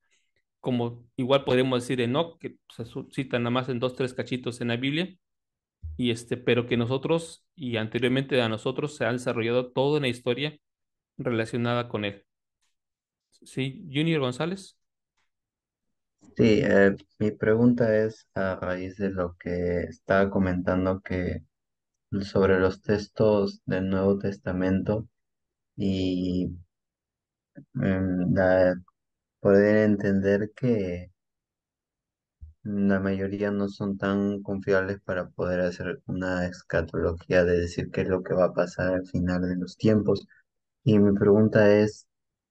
Como igual podemos decir en Enoch, que se cita nada más en dos, tres cachitos en la Biblia, y este, pero que nosotros y anteriormente a nosotros se ha desarrollado toda una historia relacionada con él. ¿Sí, Junior González? Sí, eh, mi pregunta es a raíz de lo que estaba comentando que sobre los textos del Nuevo Testamento y em, poder entender que la mayoría no son tan confiables para poder hacer una escatología de decir qué es lo que va a pasar al final de los tiempos. Y mi pregunta es,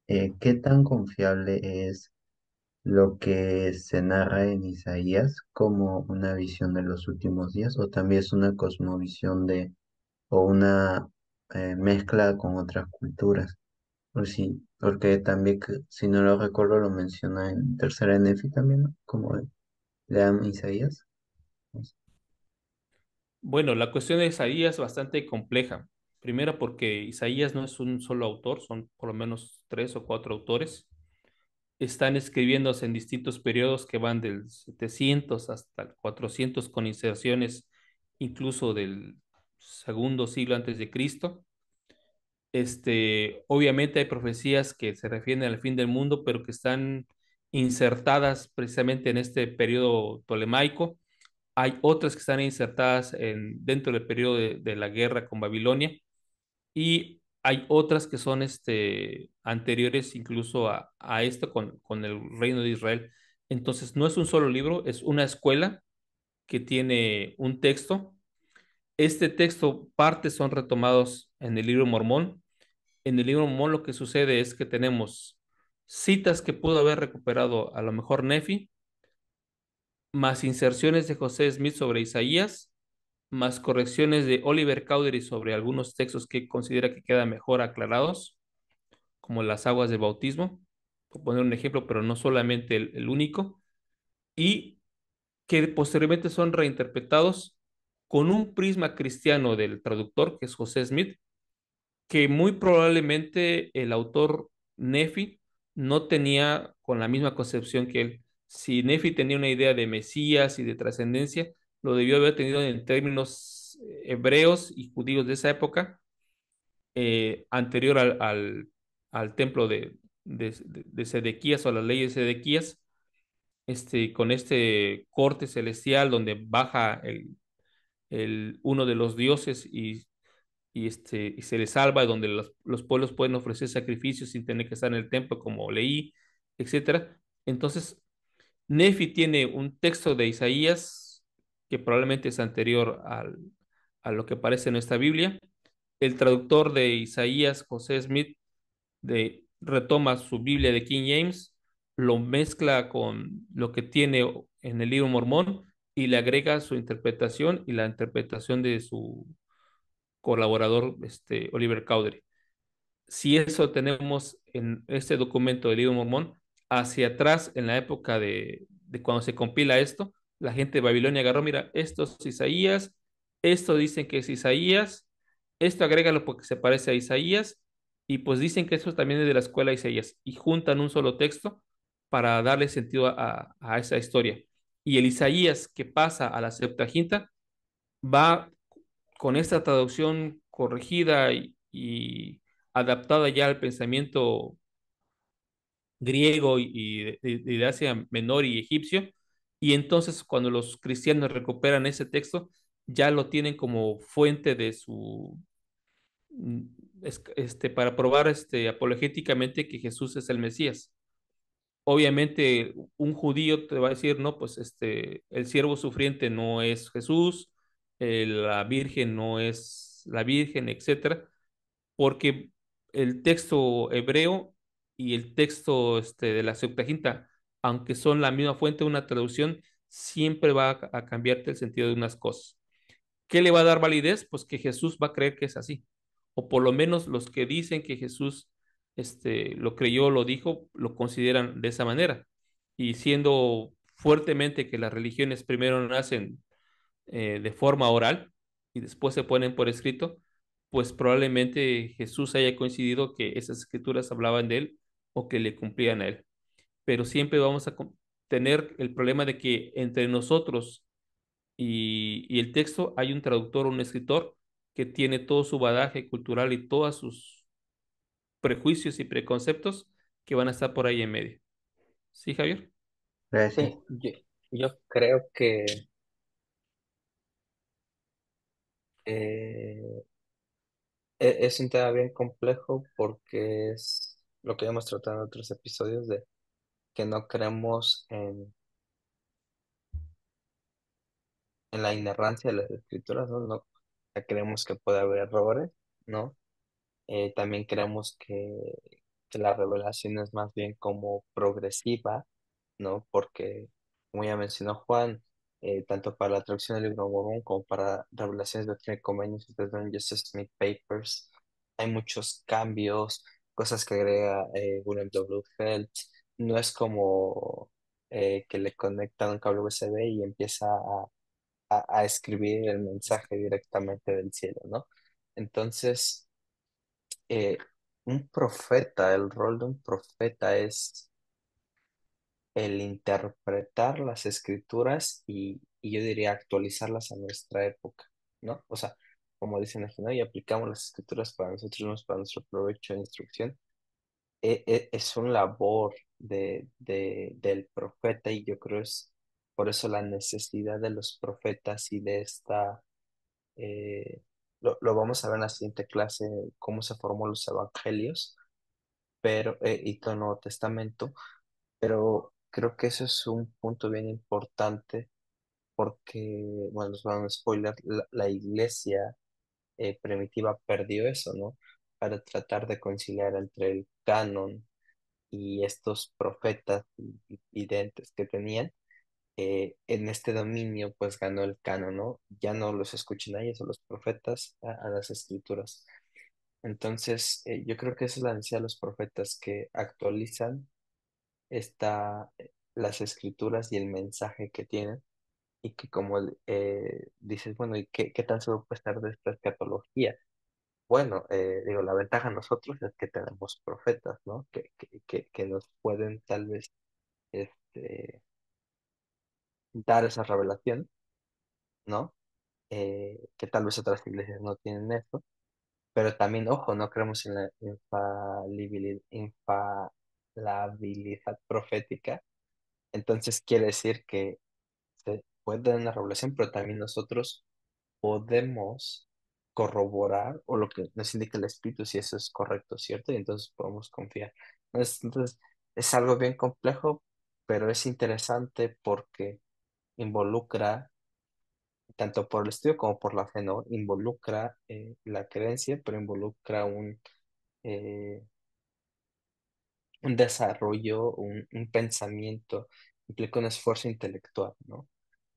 eh, ¿qué tan confiable es lo que se narra en Isaías como una visión de los últimos días o también es una cosmovisión de o una eh, mezcla con otras culturas? Por si, porque también, si no lo recuerdo, lo menciona en Tercera Nefi también, Como Lean Isaías. Bueno, la cuestión de Isaías es bastante compleja. Primero porque Isaías no es un solo autor, son por lo menos tres o cuatro autores. Están escribiéndose en distintos periodos que van del 700 hasta el 400 con inserciones incluso del segundo siglo antes de Cristo. Este, obviamente hay profecías que se refieren al fin del mundo, pero que están insertadas precisamente en este periodo tolemaico, hay otras que están insertadas dentro del periodo de, la guerra con Babilonia y hay otras que son este, anteriores incluso a, a esto con, con, el reino de Israel. Entonces no es un solo libro, es una escuela que tiene un texto. Este texto, partes son retomados en el libro mormón. En el libro mormón lo que sucede es que tenemos citas que pudo haber recuperado a lo mejor Nefi, más inserciones de José Smith sobre Isaías, más correcciones de Oliver Cowdery sobre algunos textos que considera que quedan mejor aclarados, como las aguas de bautismo, por poner un ejemplo, pero no solamente el, el único, y que posteriormente son reinterpretados con un prisma cristiano del traductor, que es José Smith, que muy probablemente el autor Nefi no tenía con la misma concepción que él. Si Nefi tenía una idea de Mesías y de trascendencia, lo debió haber tenido en términos eh, hebreos y judíos de esa época, eh, anterior al, al, templo de, de, Sedequías o a las leyes de Sedequías, este, con este corte celestial donde baja el, el, uno de los dioses y y, este, y se les salva, donde los, pueblos pueden ofrecer sacrificios sin tener que estar en el templo, como leí, etc. Entonces, Nefi tiene un texto de Isaías que probablemente es anterior a lo que aparece en esta Biblia. El traductor de Isaías, José Smith, de, retoma su Biblia de King James, lo mezcla con lo que tiene en el libro mormón y le agrega su interpretación y la interpretación de su colaborador este, Oliver Cowdery. Si eso tenemos en este documento del libro mormón, hacia atrás, en la época de, cuando se compila esto, la gente de Babilonia agarró, mira, esto es Isaías, esto dicen que es Isaías, esto agrégalo porque se parece a Isaías, y pues dicen que eso también es de la escuela de Isaías, y juntan un solo texto para darle sentido a, esa historia. Y el Isaías que pasa a la Septuaginta va con esta traducción corregida y, adaptada ya al pensamiento griego y, de, Asia Menor y egipcio, y entonces cuando los cristianos recuperan ese texto, ya lo tienen como fuente de su, mm, este, para probar este, apologéticamente que Jesús es el Mesías. Obviamente un judío te va a decir, no, pues este, el siervo sufriente no es Jesús, eh, la Virgen no es la Virgen, etcétera, porque el texto hebreo y el texto este, de la Septuaginta, aunque son la misma fuente, una traducción, siempre va a, cambiarte el sentido de unas cosas. ¿Qué le va a dar validez? Pues que Jesús va a creer que es así. O por lo menos los que dicen que Jesús este, lo creyó, lo dijo, lo consideran de esa manera. Y siendo fuertemente que las religiones primero nacen eh, de forma oral y después se ponen por escrito, pues probablemente Jesús haya coincidido que esas escrituras hablaban de él o que le cumplían a él. Pero siempre vamos a tener el problema de que entre nosotros y, el texto hay un traductor o un escritor que tiene todo su badaje cultural y todos sus prejuicios y preconceptos que van a estar por ahí en medio. ¿Sí, Javier? Eh, sí, yo creo que Eh, e-, es un tema bien complejo porque es lo que hemos tratado en otros episodios de que no creemos en, en la inerrancia de las escrituras, ¿no? creemos que puede haber errores, ¿no? Eh, también creemos que, la revelación es más bien como progresiva, ¿no? Porque, como ya mencionó Juan, eh, tanto para la traducción del libro como para revelaciones de y convenios, ustedes ven Joseph Smith Papers, hay muchos cambios, cosas que agrega eh, William W. no es como eh, que le conectan un cable USB y empieza a, escribir el mensaje directamente del cielo, ¿no? Entonces, un profeta, el rol de un profeta es el interpretar las escrituras y, yo diría actualizarlas a nuestra época, ¿no? O sea, como dicen aquí, ¿no? Y aplicamos las escrituras para nosotros mismos, para nuestro provecho de instrucción. E, e, es un labor de, de, del profeta y yo creo es por eso la necesidad de los profetas y de esta... Eh, lo, vamos a ver en la siguiente clase, cómo se formó los evangelios pero, eh, y todo el Nuevo Testamento, pero Creo que eso es un punto bien importante porque, bueno, van a spoiler, la, la iglesia eh, primitiva perdió eso, ¿no? Para tratar de conciliar entre el canon y estos profetas videntes que tenían, eh, en este dominio pues ganó el canon, ¿no? Ya no los escuchan ahí, ellos, los profetas, a, las escrituras. Entonces, eh, yo creo que esa es la necesidad de los profetas que actualizan está eh, las escrituras y el mensaje que tienen y que como eh, dices, bueno, ¿y qué, qué tan solo puede estar de esta escatología? Bueno, eh, digo, la ventaja nosotros es que tenemos profetas, ¿no? Que, que, que, nos pueden tal vez este, dar esa revelación, ¿no? que tal vez otras iglesias no tienen eso, pero también, ojo, no creemos en la infalibilidad, infa, la habilidad profética. Entonces quiere decir que se puede dar una revelación, pero también nosotros podemos corroborar o lo que nos indica el Espíritu si eso es correcto, ¿cierto? Y entonces podemos confiar. Entonces, es algo bien complejo, pero es interesante porque involucra, tanto por el estudio como por la fe, Involucra eh, la creencia, pero involucra un... Eh, un desarrollo, un, pensamiento, implica un esfuerzo intelectual, ¿no?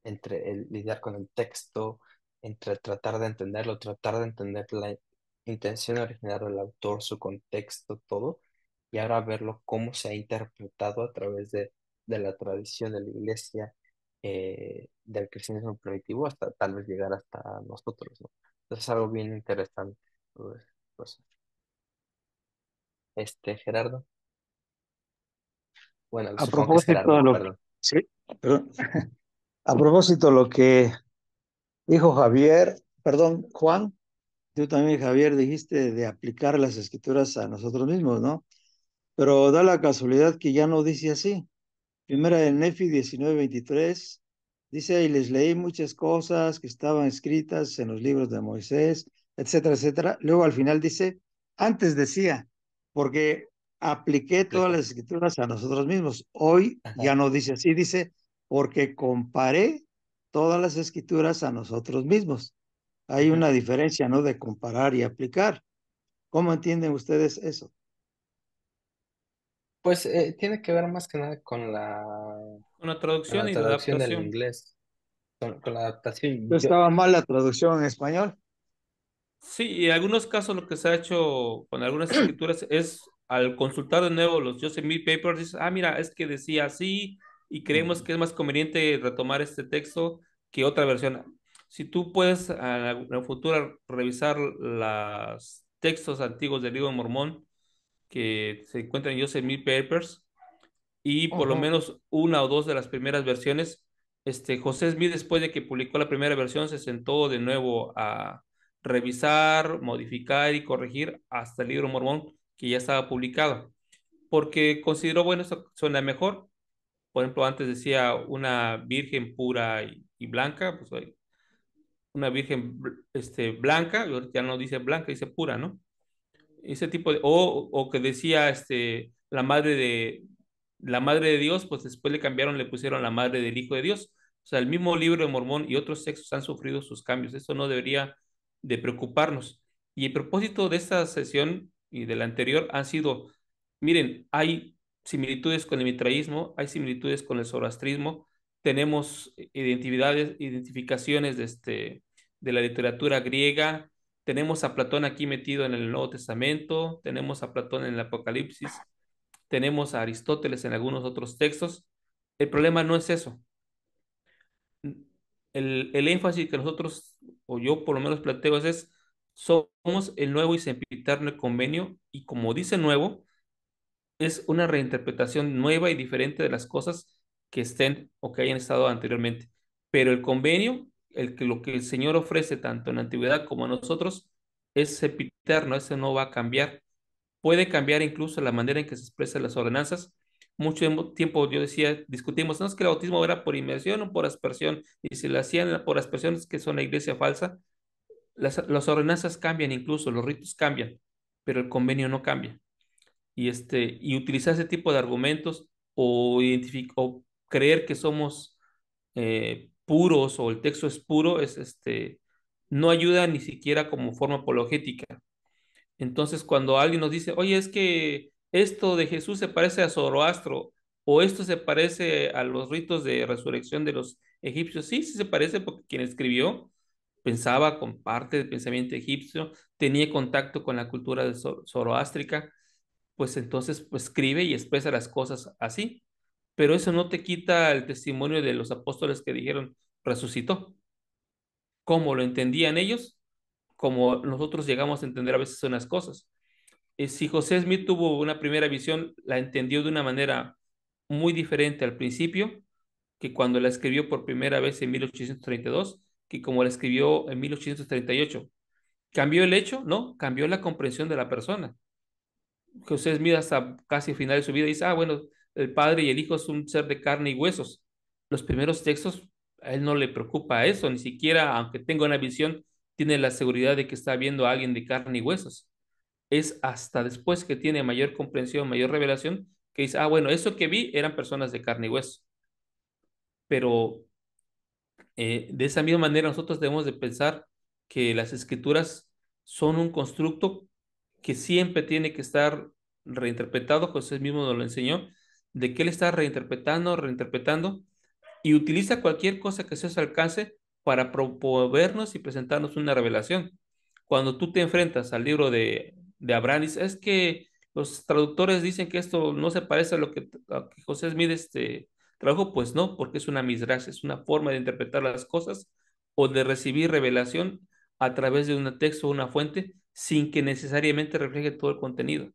Entre el lidiar con el texto, entre tratar de entenderlo, tratar de entender la intención original del autor, su contexto, todo, y ahora verlo cómo se ha interpretado a través de, la tradición de la iglesia, eh, del cristianismo primitivo, hasta tal vez llegar hasta nosotros, ¿no? es algo bien interesante. Pues, pues, este, Gerardo. Bueno, a propósito, de lo, a propósito lo que dijo Javier, perdón, Juan, tú también, Javier, dijiste de aplicar las escrituras a nosotros mismos, ¿no? Pero da la casualidad que ya no dice así. Primera de Nefi 19:23 dice, y les leí muchas cosas que estaban escritas en los libros de Moisés, etcétera, etcétera. Luego al final dice, antes decía, porque apliqué todas las escrituras a nosotros mismos. Hoy ya no dice así, dice, porque comparé todas las escrituras a nosotros mismos. Hay una diferencia, ¿no? De comparar y aplicar. ¿Cómo entienden ustedes eso? Pues eh, tiene que ver más que nada con la, traducción, con la traducción y la adaptación. del inglés. Con, la adaptación. ¿Estaba mal la traducción en español? Sí, y en algunos casos lo que se ha hecho con algunas escrituras es al consultar de nuevo los Smith Papers, dice, ah, mira, es que decía así y creemos que es más conveniente retomar este texto que otra versión. Si tú puedes en el futuro, revisar los textos antiguos del libro de Mormón que se encuentran en Smith Papers y por lo menos una o dos de las primeras versiones, este, José Smith después de que publicó la primera versión se sentó de nuevo a revisar, modificar y corregir hasta el libro Mormón que ya estaba publicado, porque consideró, bueno, eso suena mejor. Por ejemplo, antes decía una virgen pura y, blanca, pues una virgen este, blanca, ya no dice blanca, dice pura, ¿no? Ese tipo de, o, o que decía este, la madre de, la madre de Dios, pues después le cambiaron, le pusieron la madre del Hijo de Dios. O sea, el mismo libro de Mormón y otros sexos han sufrido sus cambios. Eso no debería de preocuparnos. Y el propósito de esta sesión y del anterior han sido, miren, hay similitudes con el mitraísmo, hay similitudes con el zoroastrismo, tenemos identidades, identificaciones de, este, de la literatura griega, tenemos a Platón aquí metido en el Nuevo Testamento, tenemos a Platón en el Apocalipsis, tenemos a Aristóteles en algunos otros textos. El problema no es eso. El, énfasis que nosotros, o yo por lo menos planteo, es somos el nuevo y sempiterno convenio y como dice nuevo, es una reinterpretación nueva y diferente de las cosas que estén o que hayan estado anteriormente. Pero el convenio, el que, lo que el Señor ofrece tanto en la antigüedad como a nosotros, es sempiterno, ese no va a cambiar. Puede cambiar incluso la manera en que se expresan las ordenanzas. Mucho tiempo yo decía, discutimos, no es que el bautismo era por inmersión o por aspersión, y si lo hacían por aspersión es que son la iglesia falsa. Las, ordenanzas cambian incluso, los ritos cambian, pero el convenio no cambia. Y, este, y utilizar ese tipo de argumentos o, o creer que somos eh, puros o el texto es puro es, este, no ayuda ni siquiera como forma apologética. Entonces, cuando alguien nos dice, oye, es que esto de Jesús se parece a Zoroastro o esto se parece a los ritos de resurrección de los egipcios, sí, sí se parece porque quien escribió pensaba con parte del pensamiento egipcio, tenía contacto con la cultura zoroástrica, pues entonces pues, escribe y expresa las cosas así. Pero eso no te quita el testimonio de los apóstoles que dijeron, resucitó. ¿Cómo lo entendían ellos? Como nosotros llegamos a entender a veces unas cosas. Eh, si José Smith tuvo una primera visión, la entendió de una manera muy diferente al principio que cuando la escribió por primera vez en 1832 que como la escribió en 1838. ¿Cambió el hecho? No, cambió la comprensión de la persona. José ustedes hasta casi el final de su vida y ah, bueno, el padre y el hijo son un ser de carne y huesos. Los primeros textos, a él no le preocupa eso, ni siquiera, aunque tenga una visión, tiene la seguridad de que está viendo a alguien de carne y huesos. Es hasta después que tiene mayor comprensión, mayor revelación, que dice, ah, bueno, eso que vi eran personas de carne y hueso. Pero eh, de esa misma manera, nosotros debemos de pensar que las escrituras son un constructo que siempre tiene que estar reinterpretado, José mismo nos lo enseñó, de que él está reinterpretando, reinterpretando, y utiliza cualquier cosa que se os alcance para proponernos y presentarnos una revelación. Cuando tú te enfrentas al libro de, de Abraham, es que los traductores dicen que esto no se parece a lo que, José Smith este, trabajo, pues no, porque es una misgracia, es una forma de interpretar las cosas o de recibir revelación a través de un texto o una fuente sin que necesariamente refleje todo el contenido.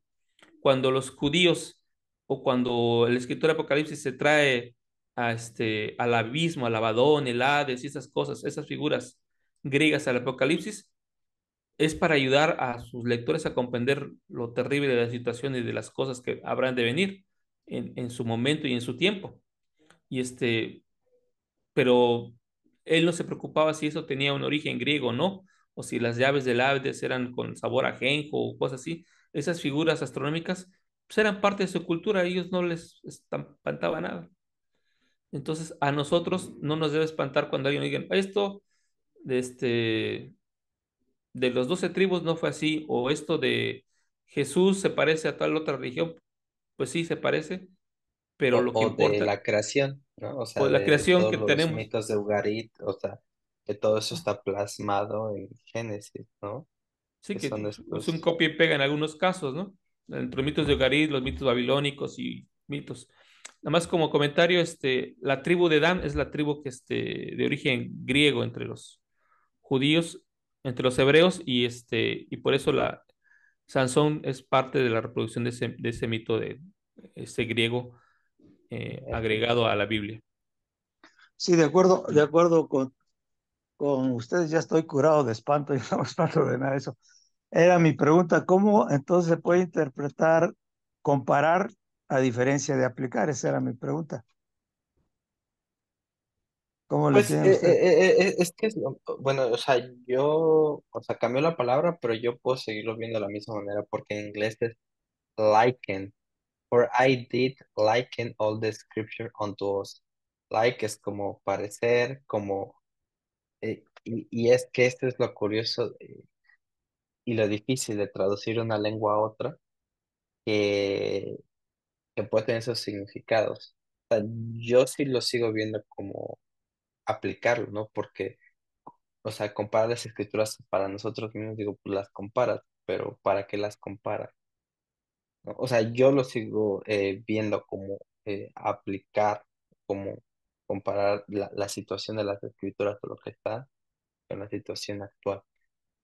Cuando los judíos o cuando el escritor Apocalipsis se trae a este, al abismo, al abadón, el Hades y esas cosas, esas figuras griegas al Apocalipsis, es para ayudar a sus lectores a comprender lo terrible de la situación y de las cosas que habrán de venir en su momento y en su tiempo. Y este, pero él no se preocupaba si eso tenía un origen griego o no, o si las llaves del Hades eran con sabor ajenjo o cosas así. Esas figuras astronómicas pues, eran parte de su cultura, a ellos no les espantaba nada. Entonces, a nosotros no nos debe espantar cuando alguien diga, esto de, este, de los doce tribus no fue así, o esto de Jesús se parece a tal otra religión, pues sí, se parece, pero o, lo que de la creación, O sea, pues de la creación que los mitos de Ugarit, o sea, que todo eso está plasmado en Génesis, ¿no? Sí, que, es un copia y pega en algunos casos, ¿no? Entre los mitos de Ugarit, los mitos babilónicos y mitos. Nada más como comentario, este, la tribu de Dan es la tribu que este, de origen griego entre los judíos, entre los hebreos, y, este, y por eso la, Sansón es parte de la reproducción de ese, mito de este griego eh, agregado a la Biblia. Sí, de acuerdo, de acuerdo con, con ustedes, ya estoy curado de espanto, y no me espanto de nada eso. Era mi pregunta, ¿cómo entonces se puede interpretar, comparar a diferencia de aplicar? Esa era mi pregunta. ¿Cómo lo pues, eh, eh, es que, bueno, o sea, yo, o sea, cambió la palabra, pero yo puedo seguirlo viendo de la misma manera, porque en inglés es liken, For I did liken all the scripture unto us. Like es como parecer, como... Eh, y, es que esto es lo curioso eh, y lo difícil de traducir una lengua a otra, que, puede tener esos significados. yo sí lo sigo viendo como aplicarlo, ¿no? Porque, o sea, comparar las escrituras para nosotros mismos, digo, pues las comparas, pero ¿para qué las comparas? O sea, yo lo sigo eh, viendo como eh, aplicar, como comparar la, situación de las escrituras con lo que está en la situación actual.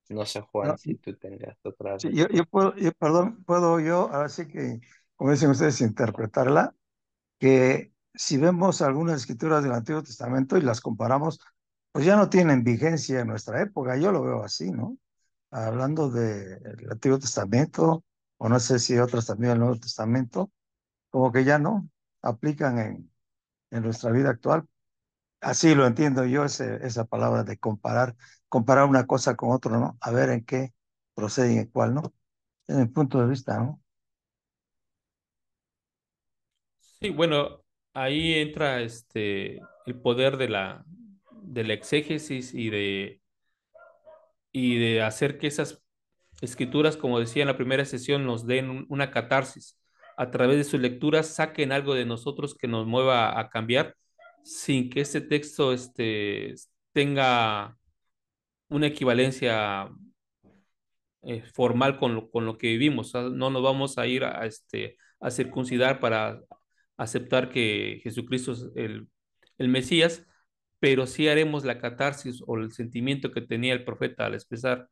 No sé, Juan, si tú tendrías otra... yo, puedo, perdón, puedo yo, ahora sí que, como dicen ustedes, interpretarla, que si vemos algunas escrituras del Antiguo Testamento y las comparamos, pues ya no tienen vigencia en nuestra época, yo lo veo así, ¿no? Hablando del Antiguo Testamento, o no sé si otras también del Nuevo Testamento, como que ya no aplican en, en nuestra vida actual. Así lo entiendo yo, esa palabra de comparar, comparar una cosa con otra, ¿no? A ver en qué procede y en cuál, ¿no? En el punto de vista, ¿no? Sí, bueno, ahí entra este, el poder de la, de la exégesis y de, y de hacer que esas escrituras, como decía en la primera sesión, nos den una catarsis. A través de sus lecturas saquen algo de nosotros que nos mueva a cambiar sin que este texto este, tenga una equivalencia eh, formal con lo, que vivimos. No nos vamos a ir a, este, a circuncidar para aceptar que Jesucristo es el, el Mesías, pero sí haremos la catarsis o el sentimiento que tenía el profeta al expresar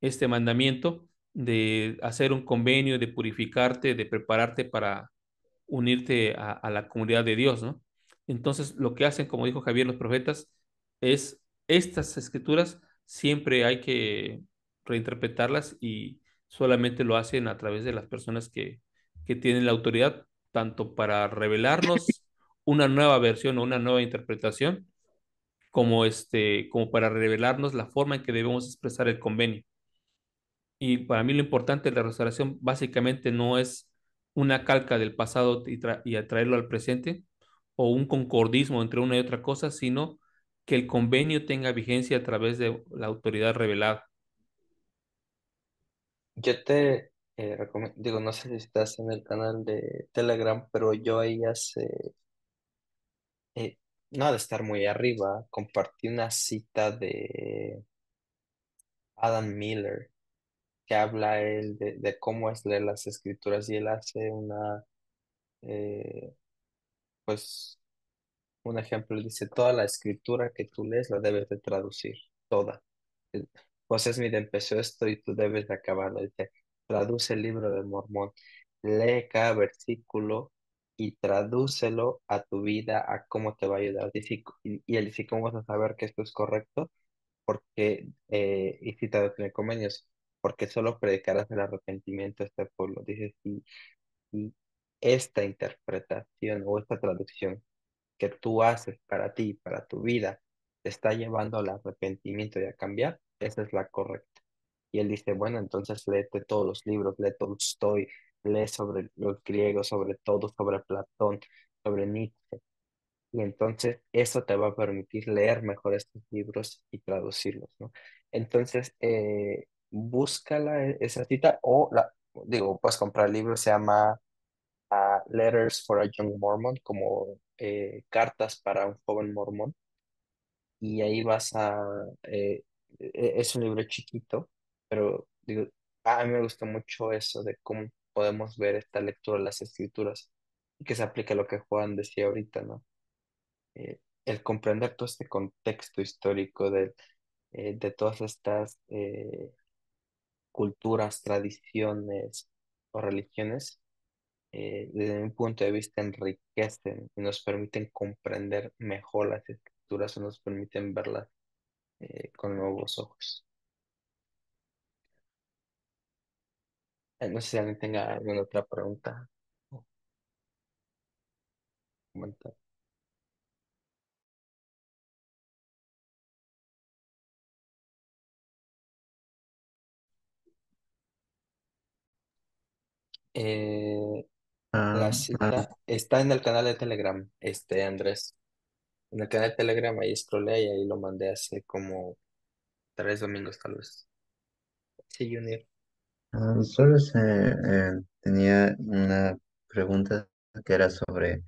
este mandamiento de hacer un convenio, de purificarte, de prepararte para unirte a, la comunidad de Dios, ¿no? Entonces, lo que hacen, como dijo Javier, los profetas, es estas escrituras siempre hay que reinterpretarlas y solamente lo hacen a través de las personas que, que tienen la autoridad, tanto para revelarnos una nueva versión o una nueva interpretación, como, este, como para revelarnos la forma en que debemos expresar el convenio. Y para mí lo importante de la restauración básicamente no es una calca del pasado y, atraerlo al presente o un concordismo entre una y otra cosa, sino que el convenio tenga vigencia a través de la autoridad revelada. Yo te eh, recomiendo, digo, no sé si estás en el canal de Telegram, pero yo ahí hace, eh, no de estar muy arriba, compartí una cita de Adam Miller que habla él de, cómo es leer las escrituras y él hace una, eh, pues, un ejemplo, dice, toda la escritura que tú lees la debes de traducir, toda. José pues Smith empezó esto y tú debes de acabarlo. Dice, traduce el libro de Mormón, lee cada versículo y tradúcelo a tu vida, a cómo te va a ayudar. y, él dice, ¿cómo vas a saber que esto es correcto? Porque, eh, y cita en convenios, porque solo predicarás el arrepentimiento a este pueblo. Dices, y, y esta interpretación o esta traducción que tú haces para ti, para tu vida, te está llevando al arrepentimiento y a cambiar, esa es la correcta. Y él dice, bueno, entonces léete todos los libros, lee Tolstoy, lee sobre los griegos, sobre todo, sobre Platón, sobre Nietzsche. Y entonces eso te va a permitir leer mejor estos libros y traducirlos, ¿no? Entonces, eh, búscala e-, esa cita o la, digo, puedes comprar el libro, se llama ah, Letters for a Young Mormon, como eh, cartas para un joven mormón. Y ahí vas a, eh, e-, es un libro chiquito, pero digo, a mí me gusta mucho eso de cómo podemos ver esta lectura de las escrituras y que se aplica a lo que Juan decía ahorita, ¿no? Eh, el comprender todo este contexto histórico de, de todas estas culturas, tradiciones o religiones, eh, desde mi punto de vista, enriquecen y nos permiten comprender mejor las escrituras o nos permiten verlas eh, con nuevos ojos. Eh, no sé si alguien tenga alguna otra pregunta. o comentario. Eh, ah, la cita está en el canal de Telegram, este Andrés. En el canal de Telegram ahí scrollé y ahí lo mandé hace como tres domingos tal vez. Sí, Junior. Ah, solo eh, tenía una pregunta que era sobre,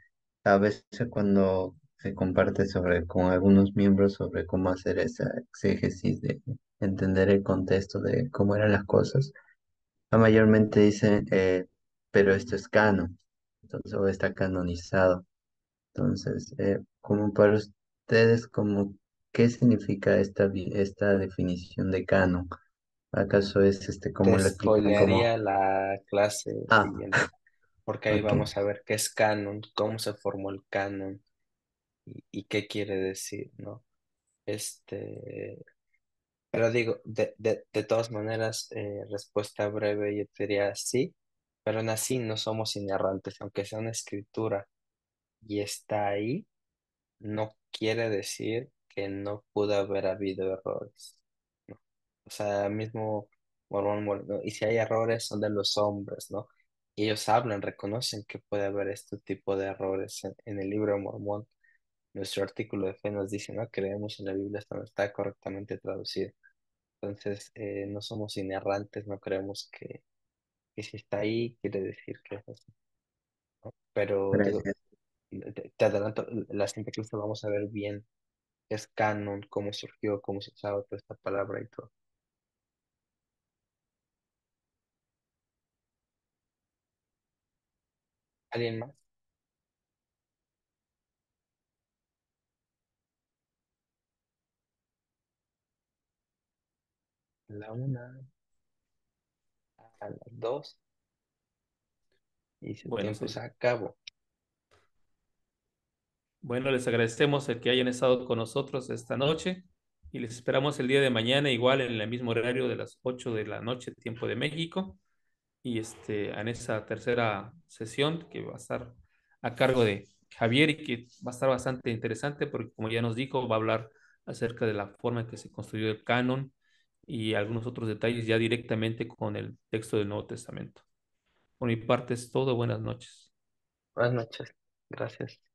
a veces cuando se comparte sobre con algunos miembros sobre cómo hacer esa exégesis de entender el contexto de cómo eran las cosas, mayormente dicen eh, pero esto es canon, entonces o está canonizado. Entonces, eh, como para ustedes, como, ¿qué significa esta, esta definición de canon? ¿Acaso es este como la la clase ah. porque ahí vamos a ver qué es canon, cómo se formó el canon y, qué quiere decir, ¿no? Este, pero digo, de, todas maneras, eh, respuesta breve, yo diría sí, pero en así no somos inerrantes, aunque sea una escritura y está ahí, no quiere decir que no pudo haber habido errores. O sea, mismo Mormón, y si hay errores son de los hombres, ¿no? ellos hablan, reconocen que puede haber este tipo de errores en, el libro de Mormón. Nuestro artículo de fe nos dice, no creemos en la Biblia, esto no está correctamente traducido. Entonces, eh, no somos inerrantes, no creemos que, que si está ahí, quiere decir que es así, Pero te, adelanto, la siguiente clase vamos a ver bien es canon, cómo surgió, cómo se usaba toda esta palabra y todo. ¿Alguien más? La una a las 2 y se bueno, pues Bueno, les agradecemos el que hayan estado con nosotros esta noche y les esperamos el día de mañana igual en el mismo horario de las 8 de la noche, tiempo de México, y este, en esa tercera sesión que va a estar a cargo de Javier y que va a estar bastante interesante porque como ya nos dijo, va a hablar acerca de la forma en que se construyó el canon, y algunos otros detalles ya directamente con el texto del Nuevo Testamento. Por mi parte es todo. Buenas noches. Buenas noches. Gracias.